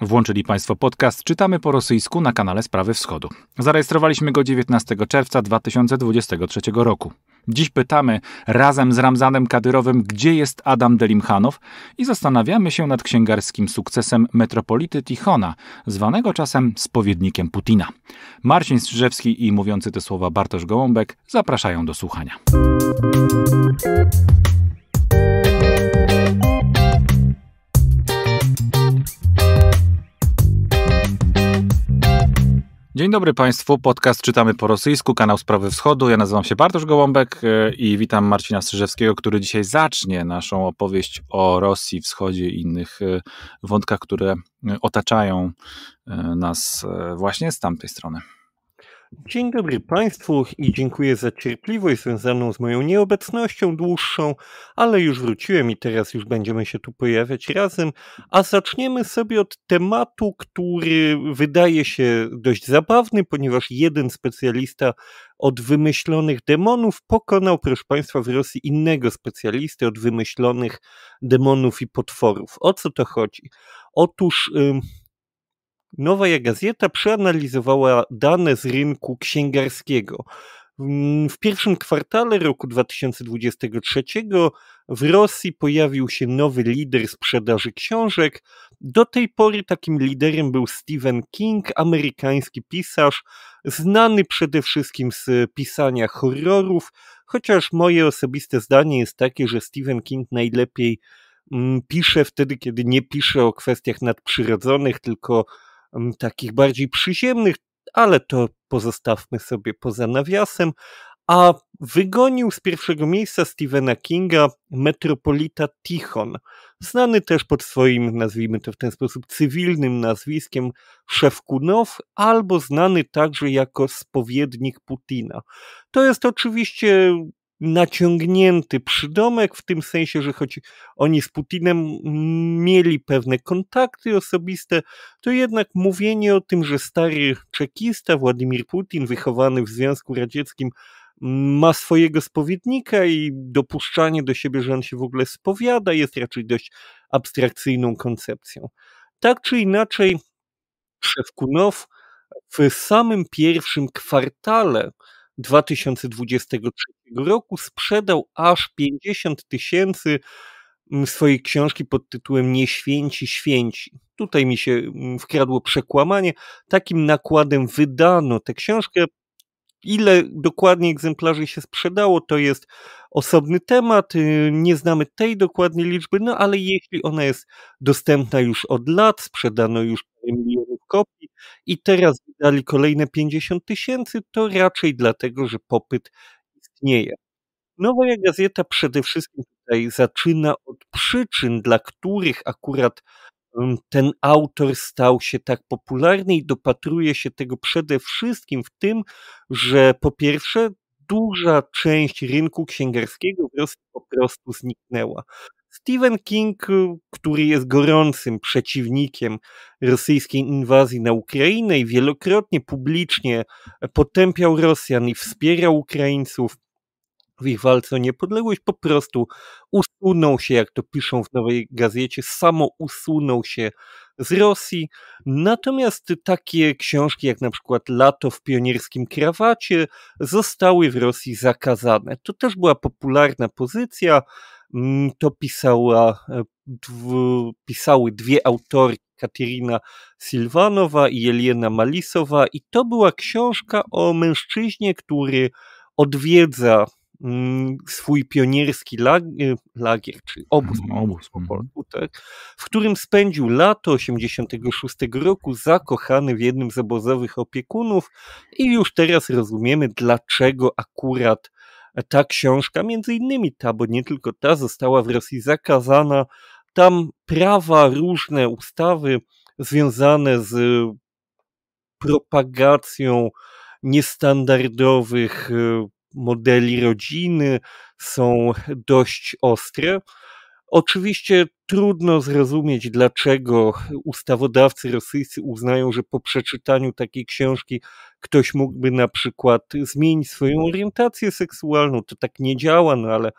Włączyli Państwo podcast Czytamy po rosyjsku na kanale Sprawy Wschodu. Zarejestrowaliśmy go 19 czerwca 2023 roku. Dziś pytamy razem z Ramzanem Kadyrowym, gdzie jest Adam Delimchanow i zastanawiamy się nad księgarskim sukcesem metropolity Tichona, zwanego czasem spowiednikiem Putina. Marcin Strzyżewski i mówiący te słowa Bartosz Gołąbek zapraszają do słuchania. Dzień dobry Państwu, podcast Czytamy po rosyjsku, kanał Sprawy Wschodu. Ja nazywam się Bartosz Gołąbek e, i witam Marcina Strzyżewskiego, który dzisiaj zacznie naszą opowieść o Rosji, Wschodzie i innych e, wątkach, które otaczają e, nas właśnie z tamtej strony. Dzień dobry Państwu i dziękuję za cierpliwość związaną z moją nieobecnością dłuższą, ale już wróciłem i teraz już będziemy się tu pojawiać razem. A zaczniemy sobie od tematu, który wydaje się dość zabawny, ponieważ jeden specjalista od wymyślonych demonów pokonał, proszę Państwa, w Rosji innego specjalistę od wymyślonych demonów i potworów. O co to chodzi? Otóż. Yy, Nowa Gazeta przeanalizowała dane z rynku księgarskiego. W pierwszym kwartale roku 2023 w Rosji pojawił się nowy lider sprzedaży książek. Do tej pory takim liderem był Stephen King, amerykański pisarz, znany przede wszystkim z pisania horrorów, chociaż moje osobiste zdanie jest takie, że Stephen King najlepiej mm, pisze wtedy, kiedy nie pisze o kwestiach nadprzyrodzonych, tylko takich bardziej przyziemnych, ale to pozostawmy sobie poza nawiasem. A wygonił z pierwszego miejsca Stephena Kinga metropolita Tichon, znany też pod swoim, nazwijmy to w ten sposób, cywilnym nazwiskiem Szewkunow, albo znany także jako spowiednik Putina. To jest oczywiście naciągnięty przydomek, w tym sensie, że choć oni z Putinem mieli pewne kontakty osobiste, to jednak mówienie o tym, że stary czekista Władimir Putin, wychowany w Związku Radzieckim, ma swojego spowiednika i dopuszczanie do siebie, że on się w ogóle spowiada, jest raczej dość abstrakcyjną koncepcją. Tak czy inaczej, Szewkunow w samym pierwszym kwartale 2023 roku sprzedał aż 50 tysięcy mm, swojej książki pod tytułem Nie święci, święci. Tutaj mi się mm, wkradło przekłamanie. Takim nakładem wydano tę książkę. Ile dokładnie egzemplarzy się sprzedało, to jest osobny temat. Y, nie znamy tej dokładnej liczby, no ale jeśli ona jest dostępna już od lat, sprzedano już miliony kopii i teraz wydali kolejne 50 tysięcy, to raczej dlatego, że popyt istnieje. Nowa Gazeta przede wszystkim tutaj zaczyna od przyczyn, dla których akurat mm, ten autor stał się tak popularny i dopatruje się tego przede wszystkim w tym, że po pierwsze, duża część rynku księgarskiego w Rosji po prostu zniknęła. Stephen King, który jest gorącym przeciwnikiem rosyjskiej inwazji na Ukrainę i wielokrotnie publicznie potępiał Rosjan i wspierał Ukraińców w ich walce o niepodległość, po prostu usunął się, jak to piszą w nowej gazecie, samo usunął się z Rosji. Natomiast takie książki jak na przykład Lato w pionierskim krawacie zostały w Rosji zakazane. To też była popularna pozycja. Mm, to pisała, e, pisały dwie autorki, Katerina Silwanowa i Jelena Malisowa i to była książka o mężczyźnie, który odwiedza mm, swój pionierski e, lagier, lagier czyli obóz, mhm, obóz po polsku, mhm. tak, w którym spędził lato 86 roku zakochany w jednym z obozowych opiekunów i już teraz rozumiemy, dlaczego akurat ta książka, między innymi ta, bo nie tylko ta, została w Rosji zakazana. Tam prawa, różne ustawy związane z propagacją niestandardowych y, modeli rodziny są dość ostre. Oczywiście trudno zrozumieć, dlaczego ustawodawcy rosyjscy uznają, że po przeczytaniu takiej książki ktoś mógłby na przykład zmienić swoją orientację seksualną. To tak nie działa, no ale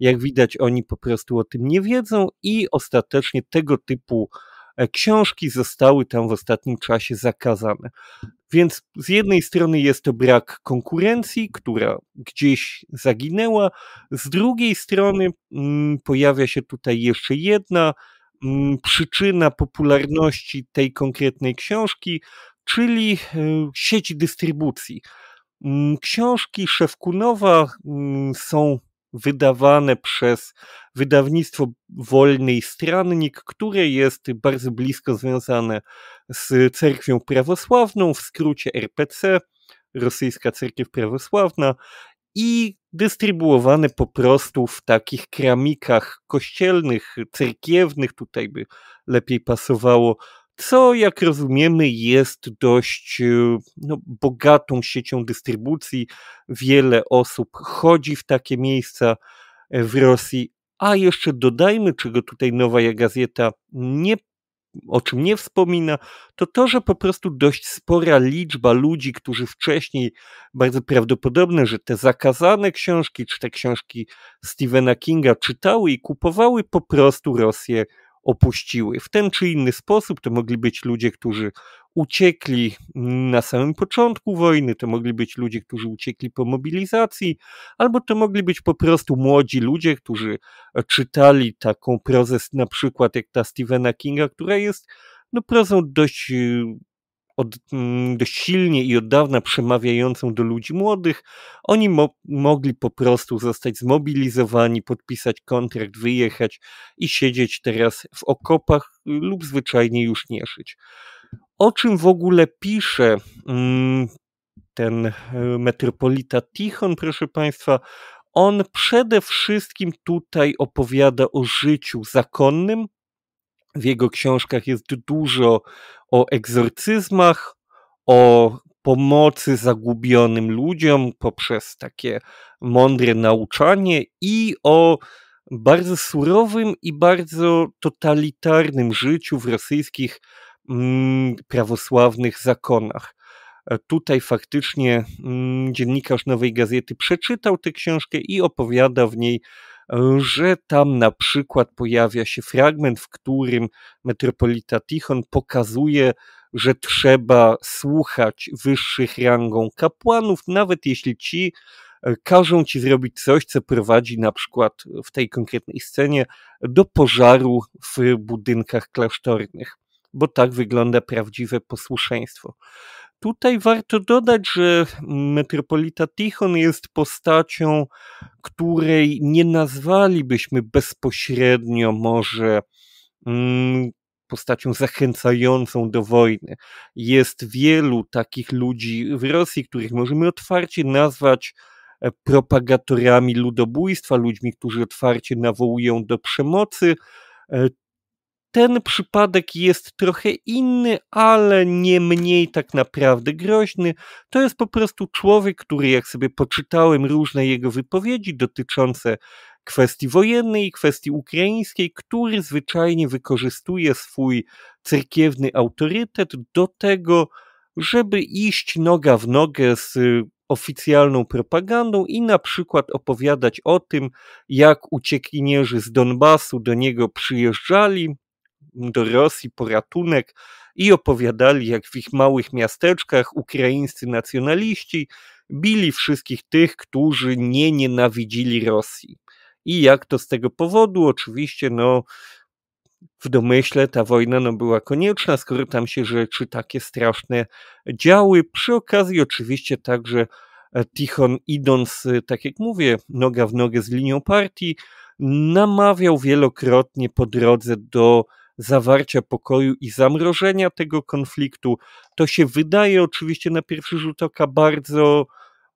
jak widać, oni po prostu o tym nie wiedzą i ostatecznie tego typu E, książki zostały tam w ostatnim czasie zakazane. Więc z jednej strony jest to brak konkurencji, która gdzieś zaginęła, z drugiej strony mm, pojawia się tutaj jeszcze jedna mm, przyczyna popularności tej konkretnej książki, czyli e, sieć dystrybucji. Mm, książki Szefkunowa są wydawane przez wydawnictwo Wolny i Strannik, które jest bardzo blisko związane z cerkwią prawosławną, w skrócie RPC, Rosyjska Cerkiew Prawosławna i dystrybuowane po prostu w takich kramikach kościelnych, cerkiewnych, tutaj by lepiej pasowało co jak rozumiemy jest dość y, no, bogatą siecią dystrybucji. Wiele osób chodzi w takie miejsca e, w Rosji, a jeszcze dodajmy, czego tutaj Nowa Gazeta nie o czym nie wspomina, to to, że po prostu dość spora liczba ludzi, którzy wcześniej bardzo prawdopodobne, że te zakazane książki, czy te książki Stephena Kinga czytały i kupowały, po prostu Rosję opuściły. W ten czy inny sposób to mogli być ludzie, którzy uciekli na samym początku wojny, to mogli być ludzie, którzy uciekli po mobilizacji, albo to mogli być po prostu młodzi ludzie, którzy e, czytali taką prozę, na przykład jak ta Stephena Kinga, która jest no, prozą dość y, od, mm, dość silnie i od dawna przemawiającą do ludzi młodych, oni mo mogli po prostu zostać zmobilizowani, podpisać kontrakt, wyjechać i siedzieć teraz w okopach lub zwyczajnie już nie żyć. O czym w ogóle pisze mm, ten e, metropolita Tichon, proszę Państwa? On przede wszystkim tutaj opowiada o życiu zakonnym, w jego książkach jest dużo o egzorcyzmach, o pomocy zagubionym ludziom poprzez takie mądre nauczanie i o bardzo surowym i bardzo totalitarnym życiu w rosyjskich mm, prawosławnych zakonach. E, tutaj faktycznie mm, dziennikarz Nowej Gazety przeczytał tę książkę i opowiada w niej że tam na przykład pojawia się fragment, w którym metropolita Tichon pokazuje, że trzeba słuchać wyższych rangą kapłanów, nawet jeśli ci e, każą ci zrobić coś, co prowadzi na przykład w tej konkretnej scenie do pożaru w budynkach klasztornych, bo tak wygląda prawdziwe posłuszeństwo. Tutaj warto dodać, że metropolita Tichon jest postacią, której nie nazwalibyśmy bezpośrednio może mm, postacią zachęcającą do wojny. Jest wielu takich ludzi w Rosji, których możemy otwarcie nazwać e, propagatorami ludobójstwa, ludźmi, którzy otwarcie nawołują do przemocy. E, ten przypadek jest trochę inny, ale nie mniej tak naprawdę groźny. To jest po prostu człowiek, który, jak sobie poczytałem różne jego wypowiedzi dotyczące kwestii wojennej i kwestii ukraińskiej, który zwyczajnie wykorzystuje swój cerkiewny autorytet do tego, żeby iść noga w nogę z oficjalną propagandą i na przykład opowiadać o tym, jak uciekinierzy z Donbasu do niego przyjeżdżali, do Rosji po ratunek i opowiadali, jak w ich małych miasteczkach ukraińscy nacjonaliści bili wszystkich tych, którzy nie nienawidzili Rosji. I jak to z tego powodu? Oczywiście, no, w domyśle ta wojna no, była konieczna, skoro tam się rzeczy takie straszne działy. Przy okazji, oczywiście, także e, Tichon idąc, e, tak jak mówię, noga w nogę z linią partii, namawiał wielokrotnie po drodze do zawarcia pokoju i zamrożenia tego konfliktu. To się wydaje oczywiście na pierwszy rzut oka bardzo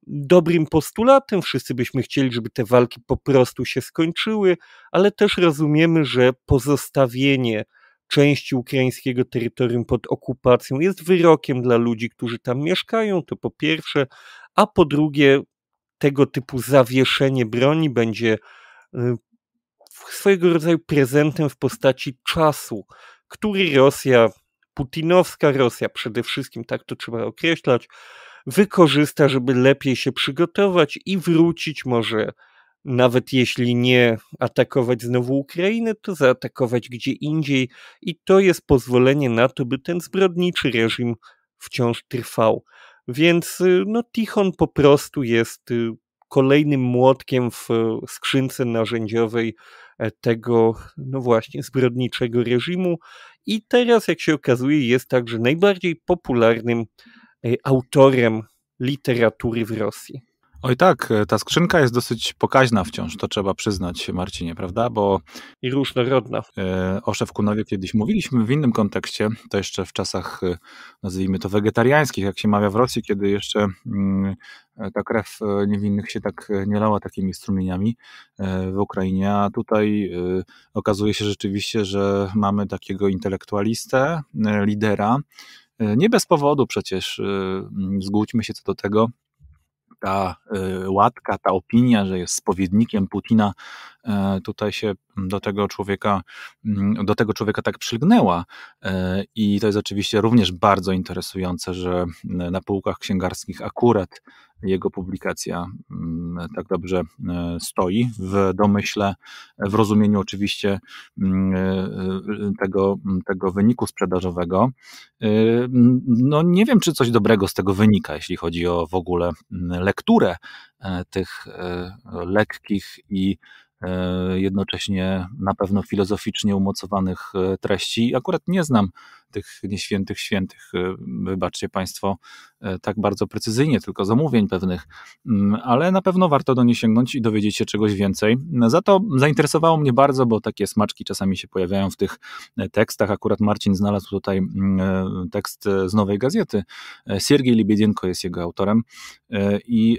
dobrym postulatem. Wszyscy byśmy chcieli, żeby te walki po prostu się skończyły, ale też rozumiemy, że pozostawienie części ukraińskiego terytorium pod okupacją jest wyrokiem dla ludzi, którzy tam mieszkają, to po pierwsze, a po drugie, tego typu zawieszenie broni będzie y, swojego rodzaju prezentem w postaci czasu, który Rosja, putinowska Rosja przede wszystkim, tak to trzeba określać, wykorzysta, żeby lepiej się przygotować i wrócić może nawet jeśli nie atakować znowu Ukrainy, to zaatakować gdzie indziej, i to jest pozwolenie na to, by ten zbrodniczy reżim wciąż trwał. Więc y, no, Tichon po prostu jest y, kolejnym młotkiem w e, skrzynce narzędziowej e, tego, no właśnie, zbrodniczego reżimu. I teraz, jak się okazuje, jest także najbardziej popularnym e, autorem literatury w Rosji. Oj tak, e, ta skrzynka jest dosyć pokaźna wciąż, to trzeba przyznać Marcinie, prawda? Bo I różnorodna. E, o szefkunowie kiedyś mówiliśmy w innym kontekście, to jeszcze w czasach, e, nazwijmy to wegetariańskich, jak się mawia w Rosji, kiedy jeszcze mm, ta krew niewinnych się tak nie lała takimi strumieniami w Ukrainie, a tutaj okazuje się rzeczywiście, że mamy takiego intelektualistę, lidera, nie bez powodu przecież, zgódźmy się co do tego, ta y, łatka, ta opinia, że jest spowiednikiem Putina, e, tutaj się do tego człowieka, mm, do tego człowieka tak przylgnęła. E, I to jest oczywiście również bardzo interesujące, że mm, na półkach księgarskich akurat jego publikacja mm, tak dobrze e, stoi w domyśle, w rozumieniu oczywiście mm, e, e, tego, mm, tego wyniku sprzedażowego. No nie wiem, czy coś dobrego z tego wynika, jeśli chodzi o w ogóle lekturę tych lekkich i jednocześnie na pewno filozoficznie umocowanych treści. Akurat nie znam tych nieświętych świętych, e, wybaczcie Państwo, e, tak bardzo precyzyjnie, tylko zamówień pewnych, mm, ale na pewno warto do niej sięgnąć i dowiedzieć się czegoś więcej. Za to zainteresowało mnie bardzo, bo takie smaczki czasami się pojawiają w tych e, tekstach. Akurat Marcin znalazł tutaj mm, tekst z Nowej Gazety. Siergiej Libiedienko jest jego autorem i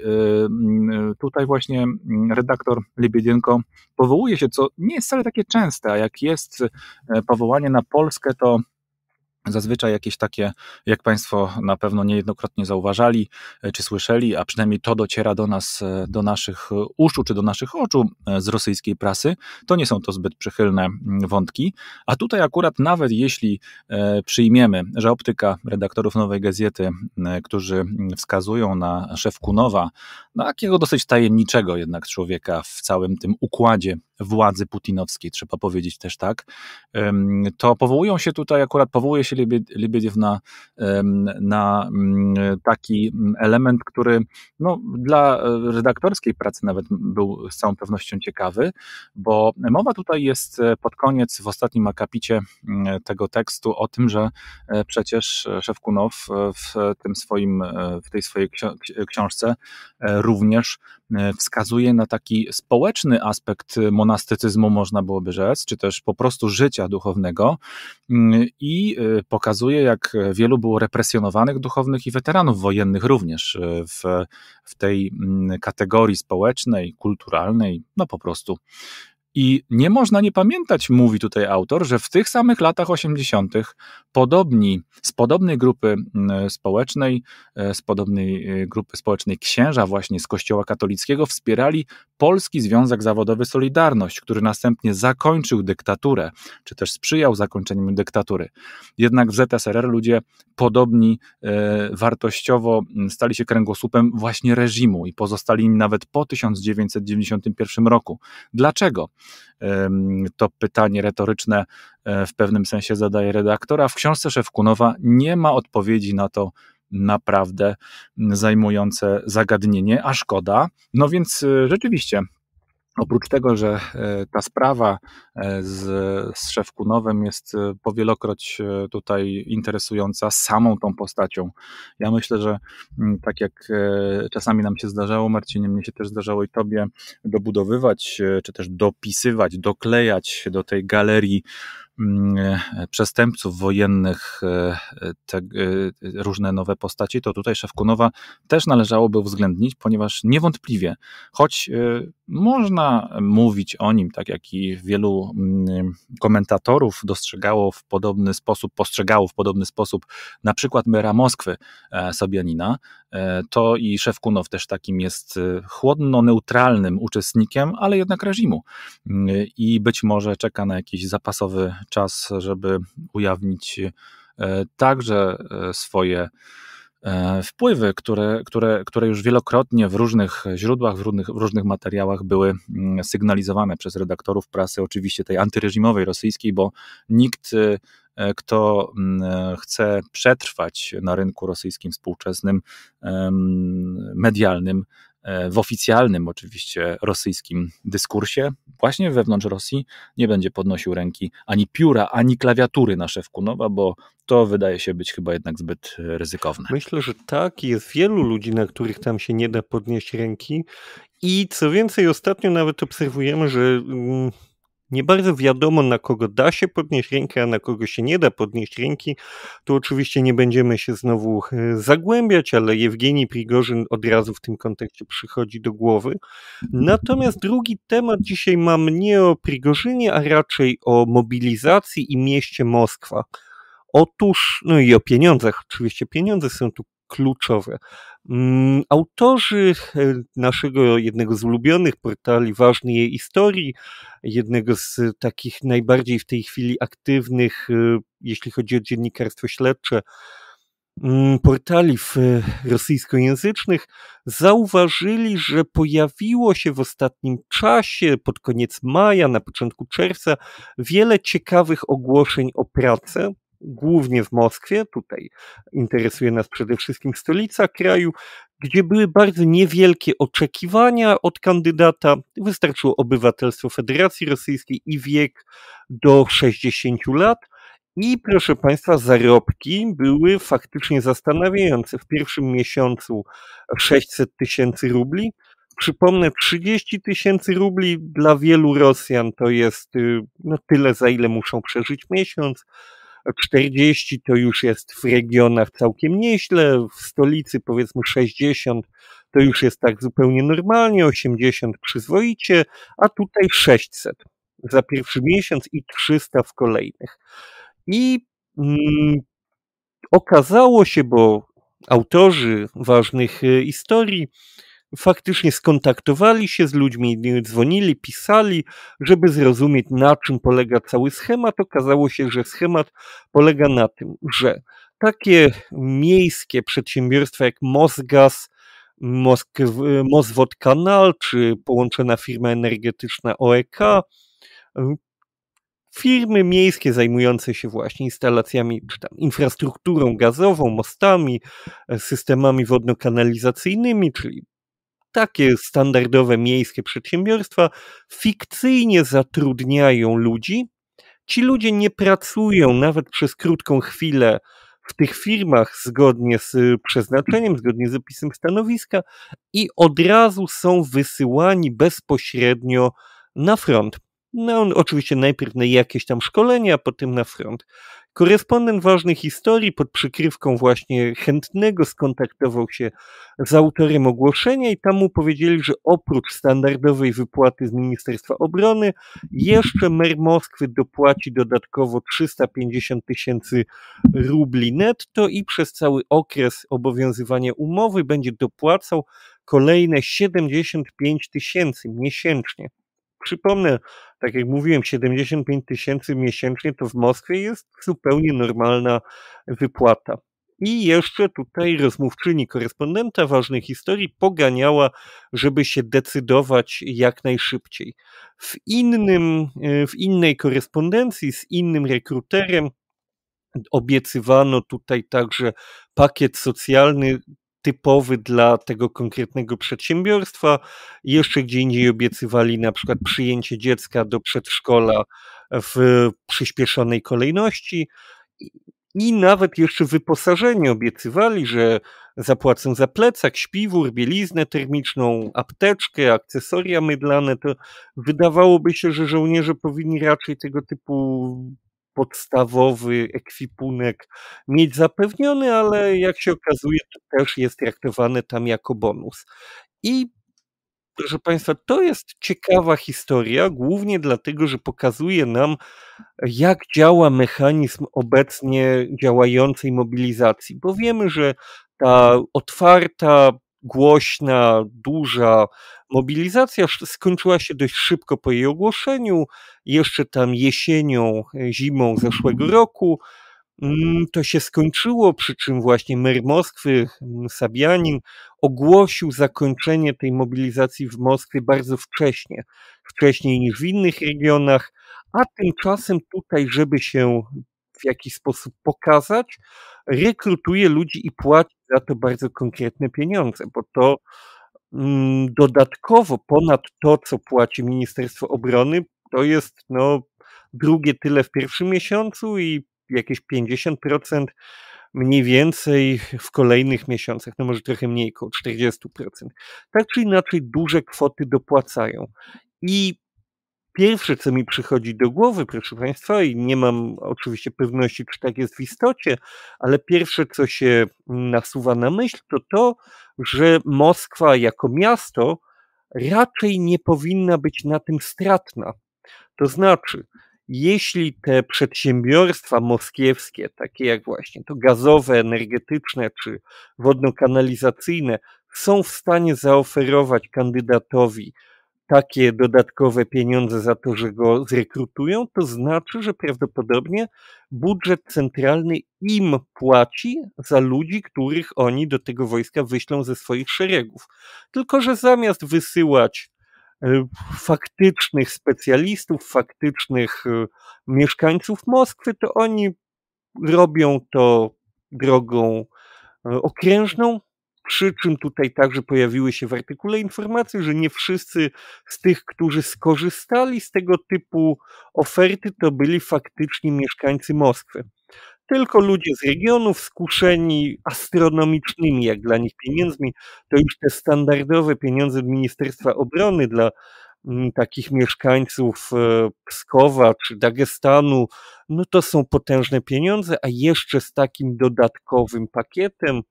mm, tutaj właśnie redaktor Libiedienko powołuje się, co nie jest wcale takie częste, a jak jest powołanie na Polskę, to Zazwyczaj jakieś takie, jak Państwo na pewno niejednokrotnie zauważali e, czy słyszeli, a przynajmniej to dociera do nas, e, do naszych e, uszu czy do naszych oczu z rosyjskiej prasy, to nie są to zbyt przychylne mm, wątki. A tutaj akurat nawet jeśli przyjmiemy, że optyka redaktorów Nowej Gazety, którzy wskazują na szef Kunowa, na takiego dosyć tajemniczego jednak człowieka w całym tym układzie władzy putinowskiej, trzeba powiedzieć też tak, to powołują się tutaj, akurat powołuje się Libiediew na, na mm, taki mm, element, który no, dla e, redaktorskiej pracy nawet był z całą pewnością ciekawy, bo mowa tutaj jest e, pod koniec, w ostatnim akapicie mm, tego tekstu o tym, że e, przecież Szewkunow w, tym swoim, w tej swojej książce również E, wskazuje na taki społeczny aspekt monastycyzmu, można byłoby rzec, czy też po prostu życia duchownego mm, i e, pokazuje, jak wielu było represjonowanych duchownych i weteranów wojennych również e, w, w tej mm, kategorii społecznej, kulturalnej, no po prostu i nie można nie pamiętać, mówi tutaj autor, że w tych samych latach 80. podobni, z podobnej grupy mm, społecznej, e, z podobnej e, grupy społecznej księża właśnie z kościoła katolickiego wspierali Polski Związek Zawodowy Solidarność, który następnie zakończył dyktaturę, czy też sprzyjał zakończeniu dyktatury. Jednak w ZSRR ludzie podobni e, wartościowo stali się kręgosłupem właśnie reżimu i pozostali im nawet po 1991 roku. Dlaczego? E, to pytanie retoryczne e, w pewnym sensie zadaje redaktora. W książce Szewkunowa nie ma odpowiedzi na to naprawdę mm, zajmujące zagadnienie, a szkoda. No więc y, rzeczywiście Oprócz tego, że e, ta sprawa e, z, z Szewkunowem jest e, powielokroć tutaj interesująca samą tą postacią. Ja myślę, że mm, tak jak czasami nam się zdarzało, Marcinie, mnie się też zdarzało i tobie dobudowywać, czy też dopisywać, doklejać do tej galerii Mm, e, przestępców wojennych, e, te, e, różne nowe postaci, to tutaj Szewkunowa też należałoby uwzględnić, ponieważ niewątpliwie, choć można mówić o nim, tak jak i wielu mm, komentatorów dostrzegało w podobny sposób, postrzegało w podobny sposób na przykład mera Moskwy Sobianina, to i Szefkunow też takim jest chłodno-neutralnym uczestnikiem, ale jednak reżimu. Mm, I być może czeka na jakiś zapasowy czas, żeby ujawnić e, także e, swoje e, wpływy, które, które, które już wielokrotnie w różnych źródłach, w różnych, w różnych materiałach były mm, sygnalizowane przez redaktorów prasy, oczywiście tej antyreżimowej rosyjskiej, bo nikt kto mm, chce przetrwać na rynku rosyjskim współczesnym, medialnym, E, w oficjalnym, oczywiście rosyjskim dyskursie, właśnie wewnątrz Rosji, nie będzie podnosił ręki ani pióra, ani klawiatury na szef Kunowa, bo to wydaje się być chyba jednak zbyt e, ryzykowne. Myślę, że tak. Jest wielu ludzi, na których tam się nie da podnieść ręki. I co więcej, ostatnio nawet obserwujemy, że mm, nie bardzo wiadomo, na kogo da się podnieść rękę, a na kogo się nie da podnieść ręki. Tu oczywiście nie będziemy się znowu e, zagłębiać, ale Jewgeni Prigorzyn od razu w tym kontekście przychodzi do głowy. Natomiast drugi temat dzisiaj mam nie o Prigorzynie, a raczej o mobilizacji i mieście Moskwa. Otóż, no i o pieniądzach. Oczywiście pieniądze są tu kluczowe. Mm, autorzy e, naszego jednego z ulubionych portali ważnej historii, jednego z takich najbardziej w tej chwili aktywnych, e, jeśli chodzi o dziennikarstwo śledcze, mm, portali e, rosyjskojęzycznych zauważyli, że pojawiło się w ostatnim czasie, pod koniec maja, na początku czerwca, wiele ciekawych ogłoszeń o pracę głównie w Moskwie, tutaj interesuje nas przede wszystkim stolica kraju, gdzie były bardzo niewielkie oczekiwania od kandydata. Wystarczyło obywatelstwo Federacji Rosyjskiej i wiek do 60 lat. I proszę Państwa, zarobki były faktycznie zastanawiające. W pierwszym miesiącu 600 tysięcy rubli. Przypomnę, 30 tysięcy rubli dla wielu Rosjan to jest y, no, tyle, za ile muszą przeżyć miesiąc. 40 to już jest w regionach całkiem nieźle, w stolicy powiedzmy 60 to już jest tak zupełnie normalnie, 80 przyzwoicie, a tutaj 600 za pierwszy miesiąc i 300 w kolejnych. I mm, okazało się, bo autorzy ważnych y, historii faktycznie skontaktowali się z ludźmi, dzwonili, pisali, żeby zrozumieć, na czym polega cały schemat. Okazało się, że schemat polega na tym, że takie miejskie przedsiębiorstwa jak Mosgaz, Moswodkanal czy połączona firma energetyczna OEK, firmy miejskie zajmujące się właśnie instalacjami, czy tam infrastrukturą gazową, mostami, systemami wodno-kanalizacyjnymi, czyli takie standardowe miejskie przedsiębiorstwa fikcyjnie zatrudniają ludzi. Ci ludzie nie pracują nawet przez krótką chwilę w tych firmach zgodnie z y, przeznaczeniem, zgodnie z opisem stanowiska i od razu są wysyłani bezpośrednio na front. No, on oczywiście najpierw na jakieś tam szkolenia, potem na front. Korespondent ważnych historii pod przykrywką właśnie chętnego skontaktował się z autorem ogłoszenia i tam mu powiedzieli, że oprócz standardowej wypłaty z Ministerstwa Obrony, jeszcze mer Moskwy dopłaci dodatkowo 350 tysięcy rubli netto i przez cały okres obowiązywania umowy będzie dopłacał kolejne 75 tysięcy miesięcznie przypomnę, tak jak mówiłem, 75 tysięcy miesięcznie to w Moskwie jest zupełnie normalna wypłata. I jeszcze tutaj rozmówczyni korespondenta ważnej historii poganiała, żeby się decydować jak najszybciej. W, innym, e, w innej korespondencji z innym rekruterem obiecywano tutaj także pakiet socjalny typowy dla tego konkretnego przedsiębiorstwa. Jeszcze gdzie indziej obiecywali na przykład przyjęcie dziecka do przedszkola w przyspieszonej kolejności i nawet jeszcze wyposażenie obiecywali, że zapłacą za plecak, śpiwór, bieliznę termiczną, apteczkę, akcesoria mydlane. To wydawałoby się, że żołnierze powinni raczej tego typu podstawowy ekwipunek mieć zapewniony, ale jak się okazuje, to też jest traktowane tam jako bonus. I proszę Państwa, to jest ciekawa historia, głównie dlatego, że pokazuje nam, jak działa mechanizm obecnie działającej mobilizacji, bo wiemy, że ta otwarta, głośna, duża mobilizacja skończyła się dość szybko po jej ogłoszeniu, jeszcze tam jesienią, e, zimą zeszłego roku. Mm, to się skończyło, przy czym właśnie mer Moskwy, Sabianin, ogłosił zakończenie tej mobilizacji w Moskwie bardzo wcześnie, wcześniej niż w innych regionach, a tymczasem tutaj, żeby się w jakiś sposób pokazać, rekrutuje ludzi i płaci za to bardzo konkretne pieniądze, bo to mm, dodatkowo ponad to, co płaci Ministerstwo Obrony, to jest no, drugie tyle w pierwszym miesiącu i jakieś 50% mniej więcej w kolejnych miesiącach, no może trochę mniej, około 40%. Tak czy inaczej duże kwoty dopłacają. I Pierwsze, co mi przychodzi do głowy, proszę Państwa, i nie mam oczywiście pewności, czy tak jest w istocie, ale pierwsze, co się mm, nasuwa na myśl, to to, że Moskwa jako miasto raczej nie powinna być na tym stratna. To znaczy, jeśli te przedsiębiorstwa moskiewskie, takie jak właśnie to gazowe, energetyczne czy wodno-kanalizacyjne, są w stanie zaoferować kandydatowi takie dodatkowe pieniądze za to, że go zrekrutują, to znaczy, że prawdopodobnie budżet centralny im płaci za ludzi, których oni do tego wojska wyślą ze swoich szeregów. Tylko, że zamiast wysyłać e, faktycznych specjalistów, faktycznych e, mieszkańców Moskwy, to oni robią to drogą e, okrężną, przy czym tutaj także pojawiły się w artykule informacje, że nie wszyscy z tych, którzy skorzystali z tego typu oferty, to byli faktycznie mieszkańcy Moskwy. Tylko ludzie z regionów skuszeni astronomicznymi, jak dla nich pieniędzmi, to już te standardowe pieniądze Ministerstwa Obrony dla mm, takich mieszkańców e, Pskowa czy Dagestanu, no to są potężne pieniądze, a jeszcze z takim dodatkowym pakietem,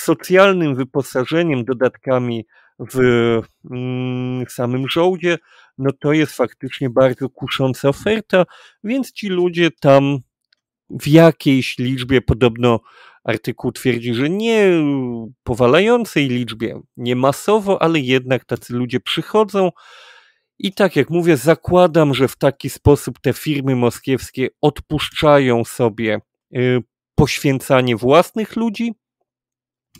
socjalnym wyposażeniem, dodatkami mm, w samym żołdzie, no to jest faktycznie bardzo kusząca oferta, więc ci ludzie tam w jakiejś liczbie, podobno artykuł twierdzi, że nie powalającej liczbie, nie masowo, ale jednak tacy ludzie przychodzą. I tak jak mówię, zakładam, że w taki sposób te firmy moskiewskie odpuszczają sobie y, poświęcanie własnych ludzi,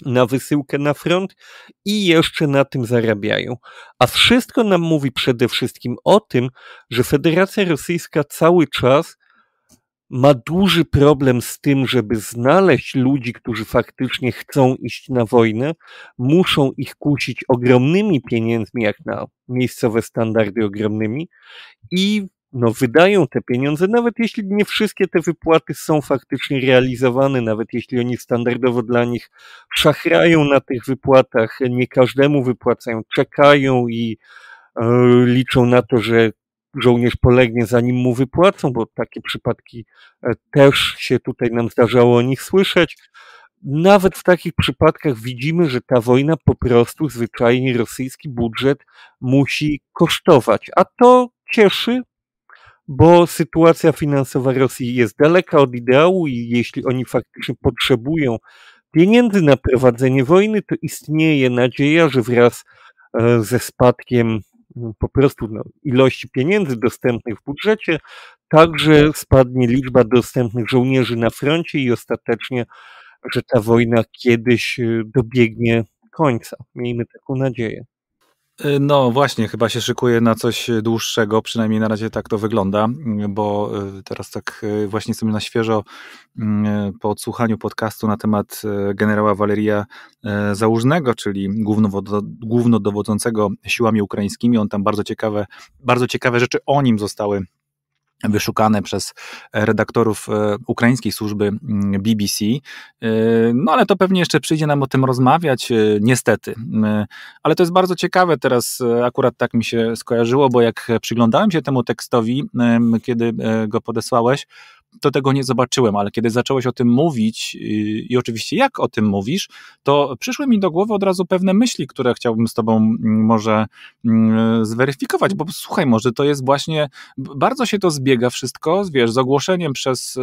na wysyłkę na front i jeszcze na tym zarabiają. A wszystko nam mówi przede wszystkim o tym, że Federacja Rosyjska cały czas ma duży problem z tym, żeby znaleźć ludzi, którzy faktycznie chcą iść na wojnę, muszą ich kusić ogromnymi pieniędzmi, jak na miejscowe standardy ogromnymi, i no, wydają te pieniądze, nawet jeśli nie wszystkie te wypłaty są faktycznie realizowane, nawet jeśli oni standardowo dla nich szachrają na tych wypłatach, nie każdemu wypłacają, czekają i e, liczą na to, że żołnierz polegnie zanim mu wypłacą, bo takie przypadki e, też się tutaj nam zdarzało o nich słyszeć. Nawet w takich przypadkach widzimy, że ta wojna po prostu zwyczajnie rosyjski budżet musi kosztować, a to cieszy bo sytuacja finansowa Rosji jest daleka od ideału i jeśli oni faktycznie potrzebują pieniędzy na prowadzenie wojny, to istnieje nadzieja, że wraz e, ze spadkiem mm, po prostu no, ilości pieniędzy dostępnych w budżecie, także spadnie liczba dostępnych żołnierzy na froncie i ostatecznie, że ta wojna kiedyś e, dobiegnie końca. Miejmy taką nadzieję. E, no właśnie, chyba się szykuje na coś dłuższego, przynajmniej na razie tak to wygląda, mm, bo e, teraz tak e, właśnie jestem na świeżo mm, po odsłuchaniu podcastu na temat generała Waleria Załużnego, czyli głównodowodzącego siłami ukraińskimi. On tam bardzo ciekawe, bardzo ciekawe rzeczy o nim zostały wyszukane przez e, redaktorów e, ukraińskiej służby mm, BBC. E, no ale to pewnie jeszcze przyjdzie nam o tym rozmawiać, niestety. Ale to jest bardzo ciekawe teraz, akurat tak mi się skojarzyło, bo jak przyglądałem się temu tekstowi, kiedy go podesłałeś, to tego nie zobaczyłem, ale kiedy zacząłeś o tym mówić y, i oczywiście jak o tym mówisz, to przyszły mi do głowy od razu pewne myśli, które chciałbym z tobą mm, może mm, zweryfikować, bo słuchaj, może to jest właśnie, bardzo się to zbiega wszystko, wiesz, z ogłoszeniem przez y,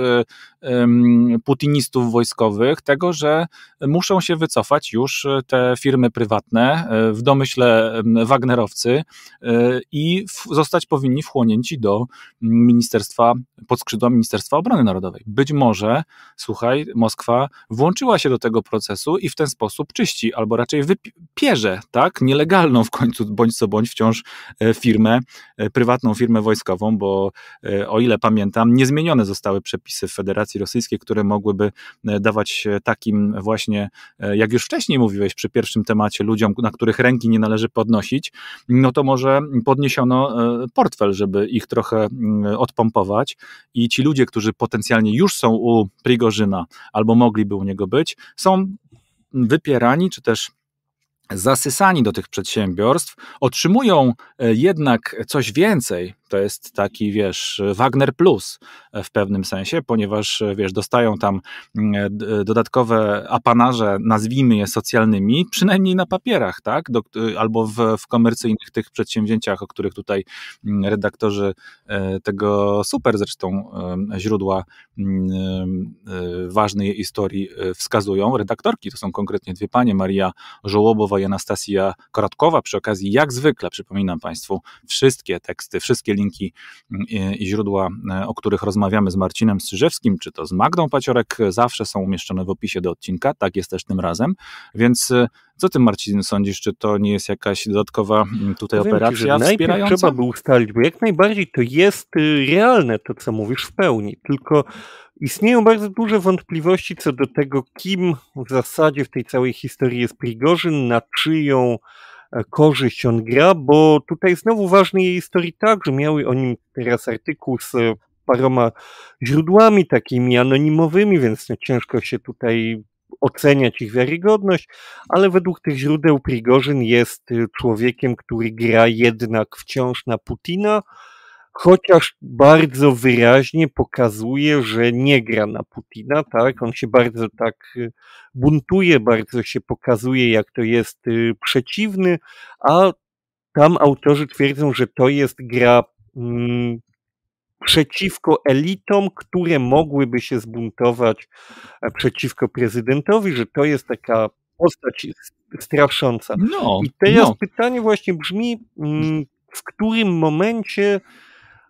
putinistów wojskowych tego, że muszą się wycofać już y, te firmy prywatne, w domyśle Wagnerowcy i zostać powinni wchłonięci do mm, ministerstwa, pod skrzydła Ministerstwa Obrony Narodowej. Być może, słuchaj, Moskwa włączyła się do tego procesu i w ten sposób czyści, albo raczej wypierze, tak, nielegalną w końcu, bądź co bądź wciąż e, firmę, e, prywatną firmę wojskową, bo e, o ile pamiętam, niezmienione zostały przepisy w Federacji Rosyjskiej, które mogłyby dawać takim właśnie, jak już wcześniej mówiłeś przy pierwszym temacie, ludziom, na których ręki nie należy podnosić, no to może podniesiono portfel, żeby ich trochę mm, odpompować i ci ludzie, którzy którzy potencjalnie już są u Prigorzyna albo mogliby u niego być, są wypierani czy też zasysani do tych przedsiębiorstw, otrzymują e, jednak coś więcej to jest taki, wiesz, Wagner Plus e, w pewnym sensie, ponieważ, e, wiesz, dostają tam mm, e, dodatkowe apanarze, nazwijmy je socjalnymi, przynajmniej na papierach, tak, Do, albo w, w komercyjnych tych przedsięwzięciach, o których tutaj mm, redaktorzy tego super zresztą źródła mm, ważnej historii wskazują. Redaktorki to są konkretnie dwie panie, Maria Żołobowa i Anastasia Koratkowa. Przy okazji, jak zwykle, przypominam Państwu, wszystkie teksty, wszystkie linki mm, i źródła, e, o których rozmawiamy z Marcinem Strzyżewskim, czy to z Magdą Paciorek, e, zawsze są umieszczone w opisie do odcinka, tak jest też tym razem, więc e, co ty, Marcin, sądzisz? Czy to nie jest jakaś dodatkowa mm, tutaj Wiem, operacja ci, wspierająca? Trzeba by ustalić, bo jak najbardziej to jest y, realne to, co mówisz w pełni, tylko istnieją bardzo duże wątpliwości co do tego, kim w zasadzie w tej całej historii jest Prigorzyn, na czyją E, korzyść on gra, bo tutaj znowu ważny jest historii tak, że miały o nim teraz artykuł z e, paroma źródłami takimi anonimowymi, więc no ciężko się tutaj oceniać ich wiarygodność, ale według tych źródeł Prigorzyn jest e, człowiekiem, który gra jednak wciąż na Putina, chociaż bardzo wyraźnie pokazuje, że nie gra na Putina, tak? On się bardzo tak y, buntuje, bardzo się pokazuje, jak to jest y, przeciwny, a tam autorzy twierdzą, że to jest gra mm, przeciwko elitom, które mogłyby się zbuntować e, przeciwko prezydentowi, że to jest taka postać strasząca. No, I teraz no. pytanie właśnie brzmi, mm, w którym momencie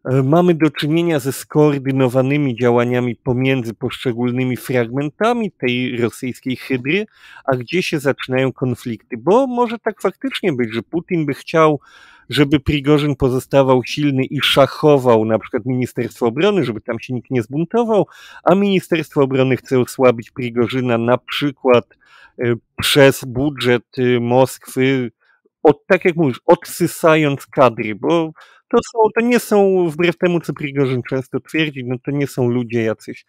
E, mamy do czynienia ze skoordynowanymi działaniami pomiędzy poszczególnymi fragmentami tej rosyjskiej hydry, a gdzie się zaczynają konflikty. Bo może tak faktycznie być, że Putin by chciał, żeby Prigorzyn pozostawał silny i szachował na przykład Ministerstwo Obrony, żeby tam się nikt nie zbuntował, a Ministerstwo Obrony chce osłabić Prigorzyna na przykład e, przez budżet y, Moskwy, od, tak jak mówisz, odsysając kadry, bo to, są, to nie są, wbrew temu, co Prigorzyn często twierdzi, no to nie są ludzie jacyś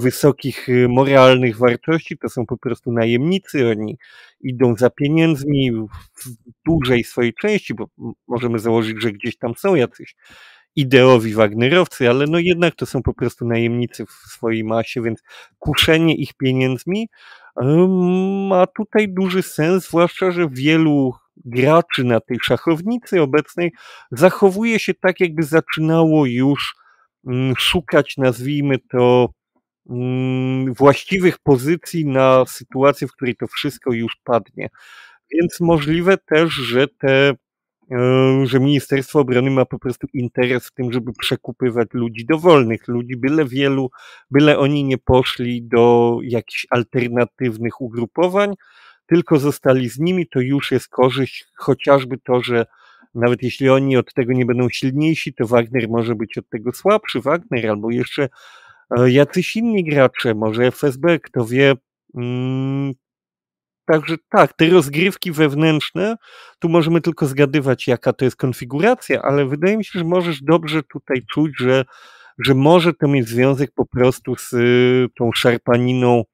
wysokich y, moralnych wartości, to są po prostu najemnicy, oni idą za pieniędzmi w dużej swojej części, bo możemy założyć, że gdzieś tam są jacyś ideowi Wagnerowcy, ale no jednak to są po prostu najemnicy w swojej masie, więc kuszenie ich pieniędzmi ma tutaj duży sens, zwłaszcza, że wielu graczy na tej szachownicy obecnej zachowuje się tak, jakby zaczynało już mm, szukać, nazwijmy to, mm, właściwych pozycji na sytuację, w której to wszystko już padnie. Więc możliwe też, że te e, że Ministerstwo Obrony ma po prostu interes w tym, żeby przekupywać ludzi, dowolnych ludzi, byle wielu, byle oni nie poszli do jakichś alternatywnych ugrupowań, tylko zostali z nimi, to już jest korzyść, chociażby to, że nawet jeśli oni od tego nie będą silniejsi, to Wagner może być od tego słabszy, Wagner albo jeszcze e, jacyś inni gracze, może FSB, kto wie. Mm, także tak, te rozgrywki wewnętrzne, tu możemy tylko zgadywać, jaka to jest konfiguracja, ale wydaje mi się, że możesz dobrze tutaj czuć, że, że może to mieć związek po prostu z y, tą szarpaniną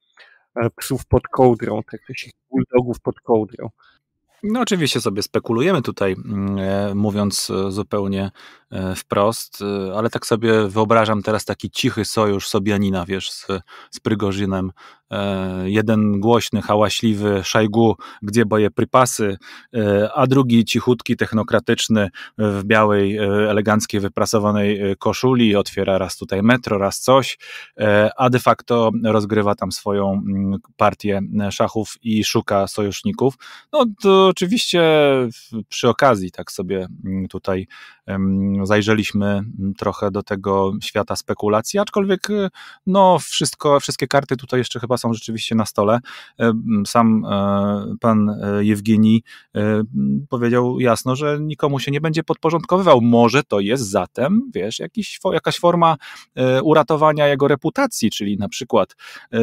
e, psów pod kołdrą, tak to się bulldogów pod kołdrą. No oczywiście sobie spekulujemy tutaj, mm, e, mówiąc e, zupełnie e, wprost, ale tak sobie wyobrażam teraz taki cichy sojusz Sobianina, wiesz, z, z Prygorzynem E, jeden głośny, hałaśliwy szajgu, gdzie boje prypasy, e, a drugi cichutki, technokratyczny w białej, e, eleganckiej, wyprasowanej koszuli, otwiera raz tutaj metro, raz coś, a de facto rozgrywa tam swoją mm, partię szachów i szuka sojuszników. No to oczywiście przy okazji tak sobie mm, tutaj zajrzeliśmy mm, trochę do tego świata spekulacji, aczkolwiek no wszystko, wszystkie karty tutaj jeszcze chyba są rzeczywiście na stole. E, sam e, pan e, Jewgini powiedział jasno, że nikomu się nie będzie podporządkowywał. Może to jest zatem, wiesz, jakiś, jakaś forma uratowania jego reputacji, czyli na przykład,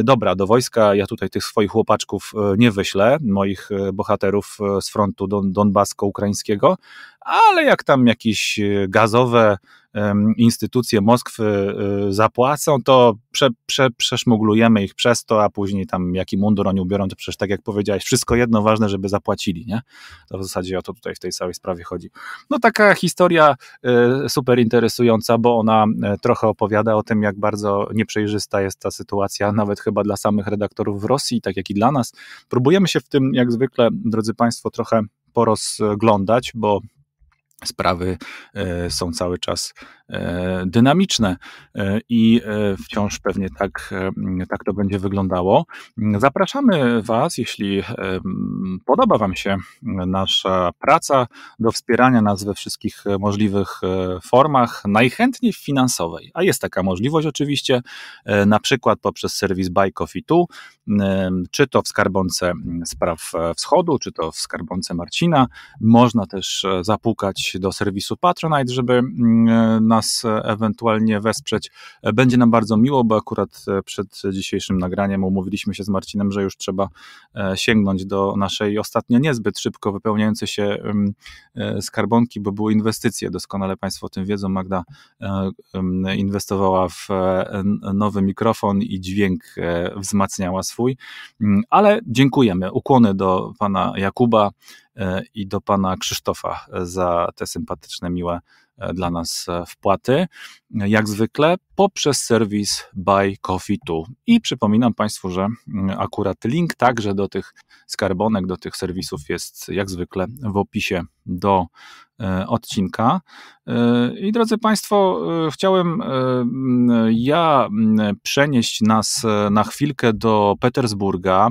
dobra, do wojska ja tutaj tych swoich chłopaczków nie wyślę, moich bohaterów z frontu Don, Donbasko-ukraińskiego, ale jak tam jakieś gazowe instytucje Moskwy y, zapłacą, to prze, prze, przeszmuglujemy ich przez to, a później tam jaki mundur oni ubiorą, to przecież tak jak powiedziałeś, wszystko jedno ważne, żeby zapłacili, nie? To w zasadzie o to tutaj w tej całej sprawie chodzi. No taka historia y, super interesująca, bo ona e, trochę opowiada o tym, jak bardzo nieprzejrzysta jest ta sytuacja, nawet chyba dla samych redaktorów w Rosji, tak jak i dla nas. Próbujemy się w tym, jak zwykle, drodzy Państwo, trochę porozglądać, bo sprawy e, są cały czas E, dynamiczne e, i e, wciąż pewnie tak, tak to będzie wyglądało. Zapraszamy Was, jeśli podoba Wam się nasza praca, do wspierania nas we wszystkich możliwych formach, najchętniej finansowej, a jest taka możliwość oczywiście, na przykład poprzez serwis Buy Coffee Tu, czy to w skarbonce Spraw Wschodu, czy to w skarbonce Marcina. Można też zapukać do serwisu Patronite, żeby nas nas ewentualnie wesprzeć, będzie nam bardzo miło, bo akurat e, przed dzisiejszym nagraniem umówiliśmy się z Marcinem, że już trzeba e, sięgnąć do naszej ostatnio niezbyt szybko wypełniającej się mm, e, skarbonki, bo były inwestycje. Doskonale Państwo o tym wiedzą. Magda inwestowała w nowy mikrofon i dźwięk wzmacniała swój. Mm, ale dziękujemy. Ukłony do pana Jakuba i do pana Krzysztofa za te sympatyczne, miłe E, dla nas e, wpłaty, jak zwykle poprzez serwis Buy Coffee 2. I przypominam Państwu, że mm, akurat link także do tych skarbonek, do tych serwisów jest jak zwykle w opisie do e, odcinka. I drodzy Państwo, chciałem ja przenieść nas na chwilkę do Petersburga,